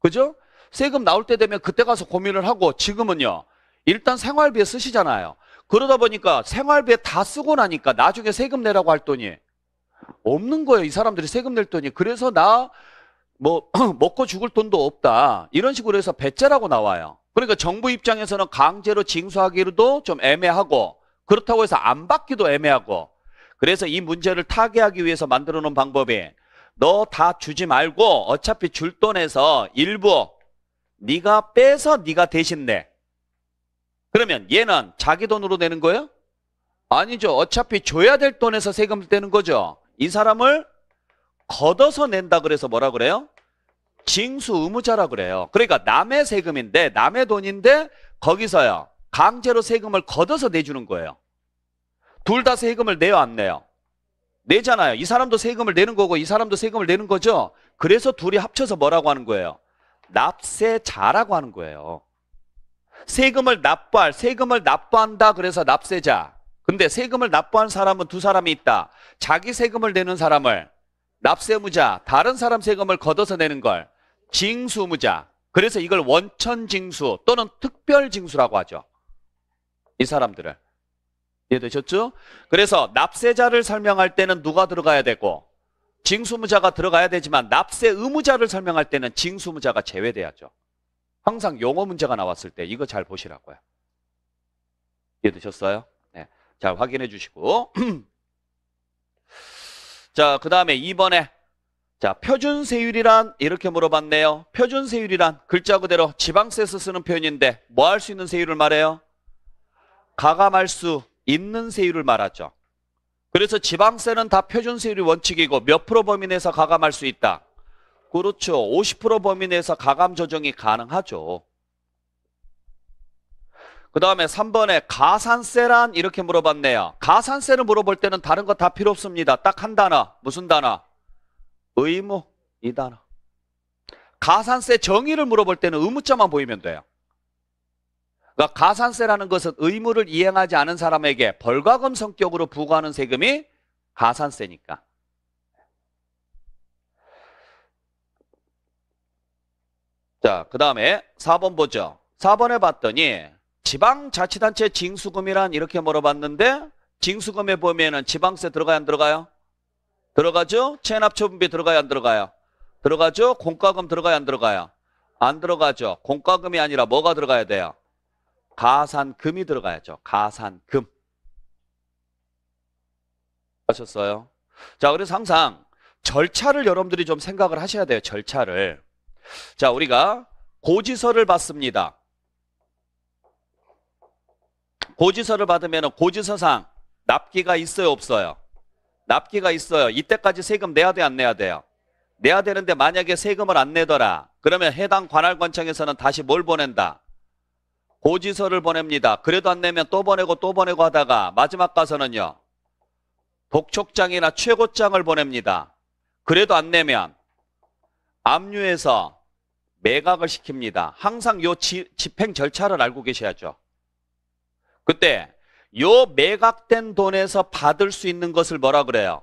그죠? 세금 나올 때 되면 그때 가서 고민을 하고 지금은요. 일단 생활비에 쓰시잖아요. 그러다 보니까 생활비에 다 쓰고 나니까 나중에 세금 내라고 할 돈이 없는 거예요. 이 사람들이 세금 낼 돈이. 그래서 나 뭐 먹고 죽을 돈도 없다. 이런 식으로 해서 배째라고 나와요. 그러니까 정부 입장에서는 강제로 징수하기도 로좀 애매하고 그렇다고 해서 안 받기도 애매하고 그래서 이 문제를 타개하기 위해서 만들어 놓은 방법이 너 다 주지 말고 어차피 줄 돈에서 일부 네가 빼서 네가 대신 내. 그러면 얘는 자기 돈으로 내는 거예요? 아니죠. 어차피 줘야 될 돈에서 세금을 떼는 거죠. 이 사람을 걷어서 낸다 그래서 뭐라 그래요? 징수 의무자라 그래요. 그러니까 남의 세금인데 남의 돈인데 거기서요. 강제로 세금을 걷어서 내주는 거예요. 둘 다 세금을 내요 안 내요? 내잖아요. 이 사람도 세금을 내는 거고 이 사람도 세금을 내는 거죠. 그래서 둘이 합쳐서 뭐라고 하는 거예요? 납세자라고 하는 거예요. 세금을 납부할, 세금을 납부한다 그래서 납세자. 근데 세금을 납부한 사람은 두 사람이 있다. 자기 세금을 내는 사람을 납세무자, 다른 사람 세금을 걷어서 내는 걸 징수무자. 그래서 이걸 원천징수 또는 특별징수라고 하죠. 이 사람들을. 이해되셨죠? 그래서 납세자를 설명할 때는 누가 들어가야 되고 징수무자가 들어가야 되지만 납세 의무자를 설명할 때는 징수무자가 제외돼야죠. 항상 용어 문제가 나왔을 때 이거 잘 보시라고요. 이해되셨어요? 네. 자 확인해 주시고 자, 그 다음에 이번에 자, 표준 세율이란 이렇게 물어봤네요. 표준 세율이란 글자 그대로 지방세에서 쓰는 표현인데 뭐 할 수 있는 세율을 말해요? 가감할 수 있는 세율을 말하죠. 그래서 지방세는 다 표준 세율이 원칙이고 몇 프로 범위 내에서 가감할 수 있다? 그렇죠. 50% 범위 내에서 가감 조정이 가능하죠. 그 다음에 3번에 가산세란 이렇게 물어봤네요. 가산세를 물어볼 때는 다른 거 다 필요 없습니다. 딱 한 단어. 무슨 단어? 의무 이 단어. 가산세 정의를 물어볼 때는 의무자만 보이면 돼요. 그러니까 가산세라는 것은 의무를 이행하지 않은 사람에게 벌과금 성격으로 부과하는 세금이 가산세니까. 자, 그 다음에 4번 보죠. 4번에 봤더니 지방자치단체 징수금이란 이렇게 물어봤는데 징수금에 보면은 지방세 들어가요 안 들어가요? 들어가죠? 체납처분비 들어가요 안 들어가요? 들어가죠? 공과금 들어가요 안 들어가요? 안 들어가죠. 공과금이 아니라 뭐가 들어가야 돼요? 가산금이 들어가야죠. 가산금. 하셨어요? 자, 그래서 항상 절차를 여러분들이 좀 생각을 하셔야 돼요. 절차를. 자, 우리가 고지서를 받습니다. 고지서를 받으면 고지서상 납기가 있어요, 없어요? 납기가 있어요. 이때까지 세금 내야 돼, 안 내야 돼요? 내야 되는데 만약에 세금을 안 내더라. 그러면 해당 관할관청에서는 다시 뭘 보낸다? 고지서를 보냅니다. 그래도 안 내면 또 보내고 또 보내고 하다가 마지막 가서는요. 독촉장이나 최고장을 보냅니다. 그래도 안 내면 압류해서 매각을 시킵니다. 항상 요 집행 절차를 알고 계셔야죠. 그때 요 매각된 돈에서 받을 수 있는 것을 뭐라 그래요?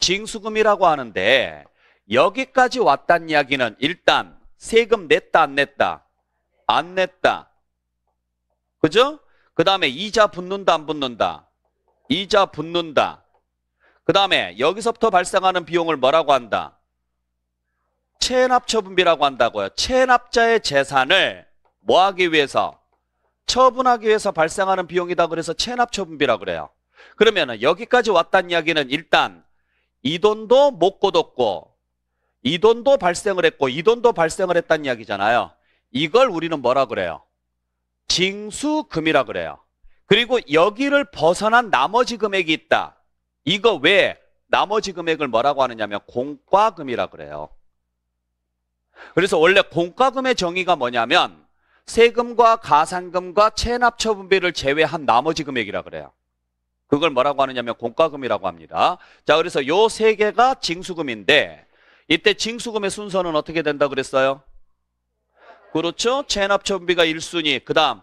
징수금이라고 하는데 여기까지 왔단 이야기는 일단 세금 냈다 안 냈다? 안 냈다. 그죠? 그 다음에 이자 붙는다 안 붙는다? 이자 붙는다. 그 다음에 여기서부터 발생하는 비용을 뭐라고 한다? 체납처분비라고 한다고요. 체납자의 재산을 뭐하기 위해서? 처분하기 위해서 발생하는 비용이다 그래서 체납 처분비라 그래요. 그러면 여기까지 왔다는 이야기는 일단 이 돈도 못 거뒀고 이 돈도 발생을 했고 이 돈도 발생을 했다는 이야기잖아요. 이걸 우리는 뭐라 그래요? 징수금이라 그래요. 그리고 여기를 벗어난 나머지 금액이 있다. 이거 왜 나머지 금액을 뭐라고 하느냐면 공과금이라 그래요. 그래서 원래 공과금의 정의가 뭐냐면 세금과 가산금과 체납처분비를 제외한 나머지 금액이라 그래요. 그걸 뭐라고 하느냐면 공과금이라고 합니다. 자, 그래서 요 세 개가 징수금인데 이때 징수금의 순서는 어떻게 된다 그랬어요? 그렇죠. 체납처분비가 1순위, 그다음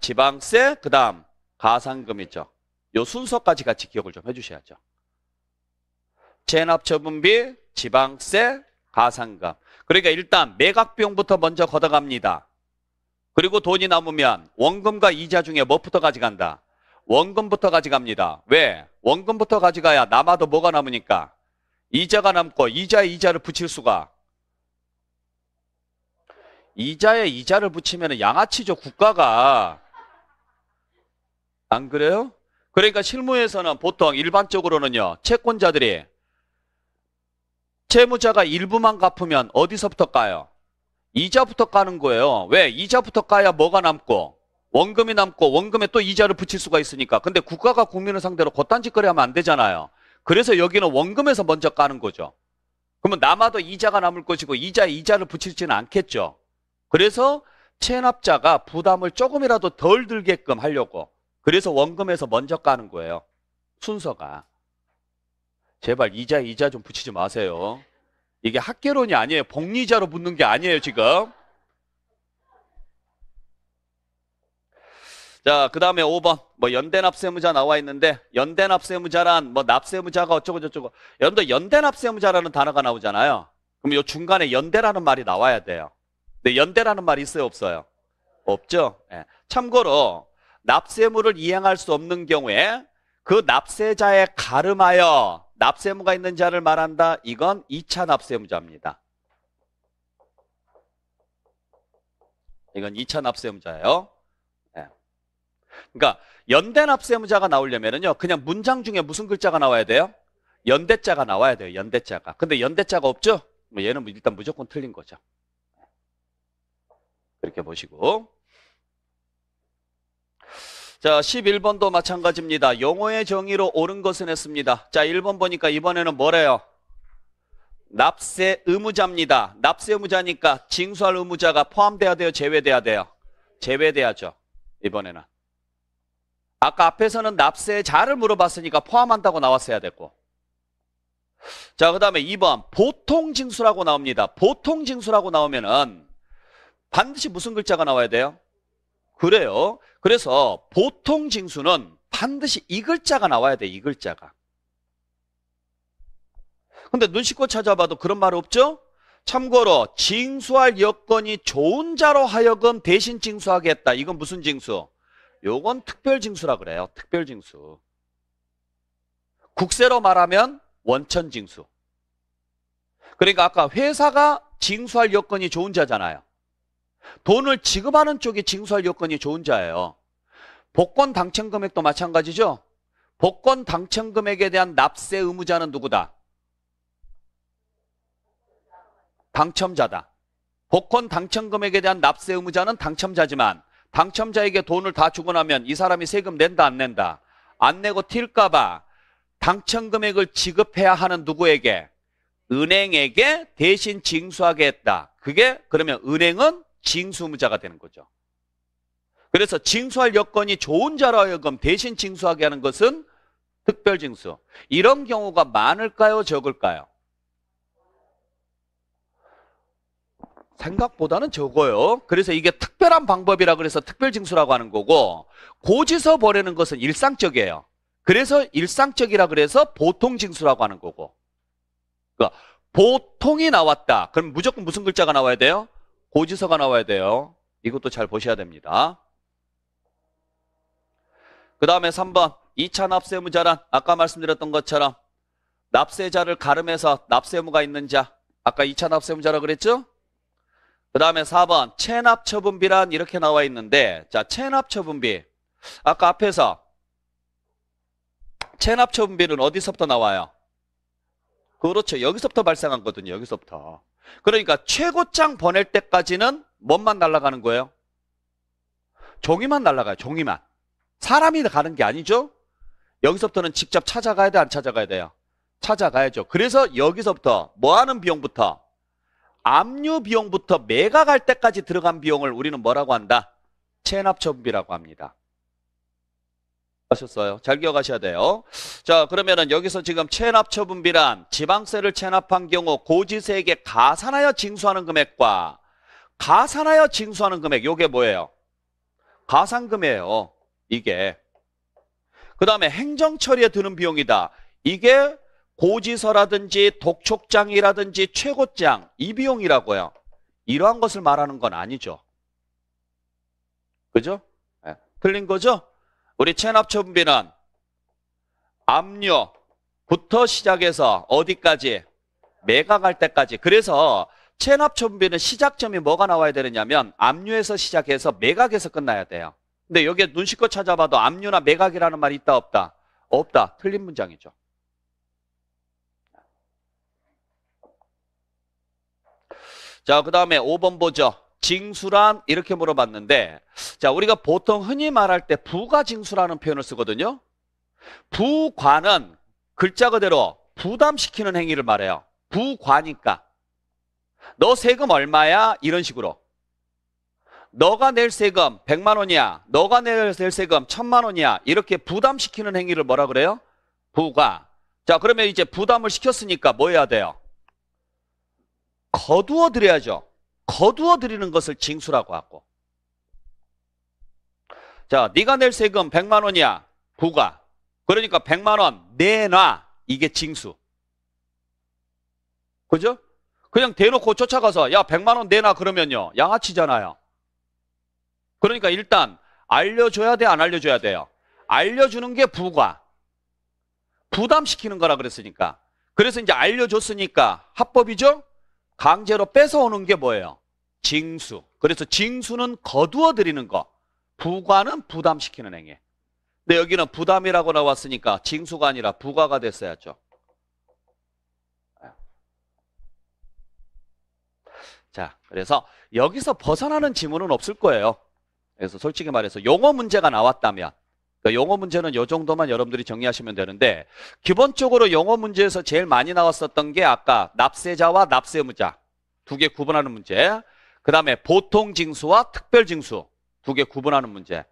지방세, 그다음 가산금이죠. 요 순서까지 같이 기억을 좀 해주셔야죠. 체납처분비, 지방세, 가산금. 그러니까 일단 매각비용부터 먼저 걷어갑니다. 그리고 돈이 남으면 원금과 이자 중에 뭐부터 가져간다? 원금부터 가져갑니다. 왜? 원금부터 가져가야 남아도 뭐가 남으니까? 이자가 남고 이자에 이자를 붙일 수가 이자에 이자를 붙이면 양아치죠 국가가 안 그래요? 그러니까 실무에서는 보통 일반적으로는요 채권자들이 채무자가 일부만 갚으면 어디서부터 까요? 이자부터 까는 거예요. 왜? 이자부터 까야 뭐가 남고? 원금이 남고 원금에 또 이자를 붙일 수가 있으니까. 근데 국가가 국민을 상대로 겉단짓거리 하면 안 되잖아요. 그래서 여기는 원금에서 먼저 까는 거죠. 그러면 남아도 이자가 남을 것이고 이자 이자를 붙이지는 않겠죠. 그래서 체납자가 부담을 조금이라도 덜 들게끔 하려고 그래서 원금에서 먼저 까는 거예요. 순서가. 제발 이자 이자 좀 붙이지 마세요. 이게 학계론이 아니에요. 복리자로 붙는 게 아니에요, 지금. 자, 그 다음에 5번. 뭐, 연대납세무자 나와 있는데, 연대납세무자란, 뭐, 납세무자가 어쩌고저쩌고. 여러분들, 연대납세무자라는 단어가 나오잖아요. 그럼 요 중간에 연대라는 말이 나와야 돼요. 근데 연대라는 말이 있어요, 없어요? 없죠? 예. 참고로, 납세물을 이행할 수 없는 경우에, 그 납세자에 가름하여 납세무가 있는 자를 말한다. 이건 2차 납세무자입니다. 이건 2차 납세무자예요. 네. 그러니까 연대 납세무자가 나오려면요 그냥 문장 중에 무슨 글자가 나와야 돼요? 연대자가 나와야 돼요. 연대자가. 근데 연대자가 없죠? 뭐 얘는 뭐 일단 무조건 틀린 거죠. 예. 그렇게 보시고 자, 11번도 마찬가지입니다. 용어의 정의로 옳은 것은 했습니다. 자, 1번 보니까 이번에는 뭐래요? 납세 의무자입니다. 납세 의무자니까 징수할 의무자가 포함돼야 돼요? 제외돼야 돼요? 제외돼야죠. 이번에는. 아까 앞에서는 납세 자를 물어봤으니까 포함한다고 나왔어야 됐고. 자, 그 다음에 2번. 보통 징수라고 나옵니다. 보통 징수라고 나오면은 반드시 무슨 글자가 나와야 돼요? 그래요. 그래서 보통 징수는 반드시 이 글자가 나와야 돼, 이 글자가. 근데 눈 씻고 찾아봐도 그런 말 없죠? 참고로 징수할 여건이 좋은 자로 하여금 대신 징수하겠다. 이건 무슨 징수? 요건 특별 징수라 그래요. 특별 징수. 국세로 말하면 원천 징수. 그러니까 아까 회사가 징수할 여건이 좋은 자잖아요. 돈을 지급하는 쪽이 징수할 여건이 좋은 자예요. 복권 당첨 금액도 마찬가지죠. 복권 당첨 금액에 대한 납세 의무자는 누구다? 당첨자다. 복권 당첨 금액에 대한 납세 의무자는 당첨자지만 당첨자에게 돈을 다 주고 나면 이 사람이 세금 낸다 안 낸다? 안 내고 튈까 봐 당첨 금액을 지급해야 하는 누구에게? 은행에게 대신 징수하게 했다. 그게 그러면 은행은 징수무자가 되는 거죠. 그래서 징수할 여건이 좋은 자라 하여금 대신 징수하게 하는 것은 특별징수. 이런 경우가 많을까요? 적을까요? 생각보다는 적어요. 그래서 이게 특별한 방법이라 그래서 특별징수라고 하는 거고 고지서 버리는 것은 일상적이에요. 그래서 일상적이라 그래서 보통징수라고 하는 거고 그러니까 보통이 나왔다. 그럼 무조건 무슨 글자가 나와야 돼요? 고지서가 나와야 돼요. 이것도 잘 보셔야 됩니다. 그 다음에 3번 2차 납세 무자란 아까 말씀드렸던 것처럼 납세자를 가름해서 납세 무가 있는 자 아까 2차 납세 무자라 그랬죠? 그 다음에 4번 체납 처분비란 이렇게 나와 있는데 자 체납 처분비 아까 앞에서 체납 처분비는 어디서부터 나와요? 그렇죠. 여기서부터 발생한 거든요. 여기서부터. 그러니까 최고장 보낼 때까지는 뭔만 날아가는 거예요? 종이만 날아가요. 종이만. 사람이 가는 게 아니죠. 여기서부터는 직접 찾아가야 돼, 안 찾아가야 돼요? 찾아가야죠. 그래서 여기서부터 뭐 하는 비용부터 압류 비용부터 매각할 때까지 들어간 비용을 우리는 뭐라고 한다? 체납 처분비라고 합니다. 하셨어요. 잘 기억하셔야 돼요. 자, 그러면은 여기서 지금 체납 처분비란 지방세를 체납한 경우 고지세에게 가산하여 징수하는 금액과 가산하여 징수하는 금액 요게 뭐예요? 가산금이에요. 이게. 그다음에 행정 처리에 드는 비용이다. 이게 고지서라든지 독촉장이라든지 최고장 이 비용이라고요. 이러한 것을 말하는 건 아니죠. 그죠? 예, 틀린 거죠? 우리 체납처분비는 압류부터 시작해서 어디까지 매각할 때까지 그래서 체납처분비는 시작점이 뭐가 나와야 되느냐면 압류에서 시작해서 매각에서 끝나야 돼요 근데 여기에 눈 씻고 찾아봐도 압류나 매각이라는 말이 있다 없다 없다 틀린 문장이죠 자그 다음에 5번 보죠 징수란 이렇게 물어봤는데 자 우리가 보통 흔히 말할 때 부가 징수라는 표현을 쓰거든요. 부관은 글자 그대로 부담시키는 행위를 말해요. 부과니까. 너 세금 얼마야? 이런 식으로. 너가 낼 세금 100만 원이야. 너가 낼 세금 1000만 원이야. 이렇게 부담시키는 행위를 뭐라 그래요? 부과. 자, 그러면 이제 부담을 시켰으니까 뭐 해야 돼요? 거두어 드려야죠. 거두어 드리는 것을 징수라고 하고 자 네가 낼 세금 100만 원이야 부가 그러니까 100만 원 내놔 이게 징수 그죠? 그냥 대놓고 쫓아가서 야 100만 원 내놔 그러면요 양아치잖아요 그러니까 일단 알려줘야 돼 안 알려줘야 돼요 알려주는 게 부과 부담시키는 거라 그랬으니까 그래서 이제 알려줬으니까 합법이죠 강제로 뺏어오는 게 뭐예요 징수. 그래서 징수는 거두어 드리는 거. 부과는 부담시키는 행위. 근데 여기는 부담이라고 나왔으니까 징수가 아니라 부과가 됐어야죠. 자, 그래서 여기서 벗어나는 지문은 없을 거예요. 그래서 솔직히 말해서 용어 문제가 나왔다면 그러니까 용어 문제는 이 정도만 여러분들이 정리하시면 되는데 기본적으로 용어 문제에서 제일 많이 나왔었던 게 아까 납세자와 납세무자 두 개 구분하는 문제 그 다음에 보통 징수와 특별 징수 두 개 구분하는 문제.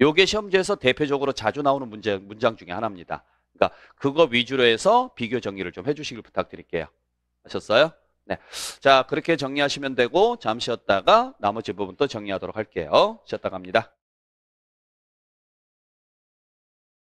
요게 시험지에서 대표적으로 자주 나오는 문제, 문장 중에 하나입니다. 그러니까 그거 위주로 해서 비교 정리를 좀 해주시길 부탁드릴게요. 아셨어요? 네. 자, 그렇게 정리하시면 되고, 잠시 쉬었다가 나머지 부분 또 정리하도록 할게요. 쉬었다 갑니다.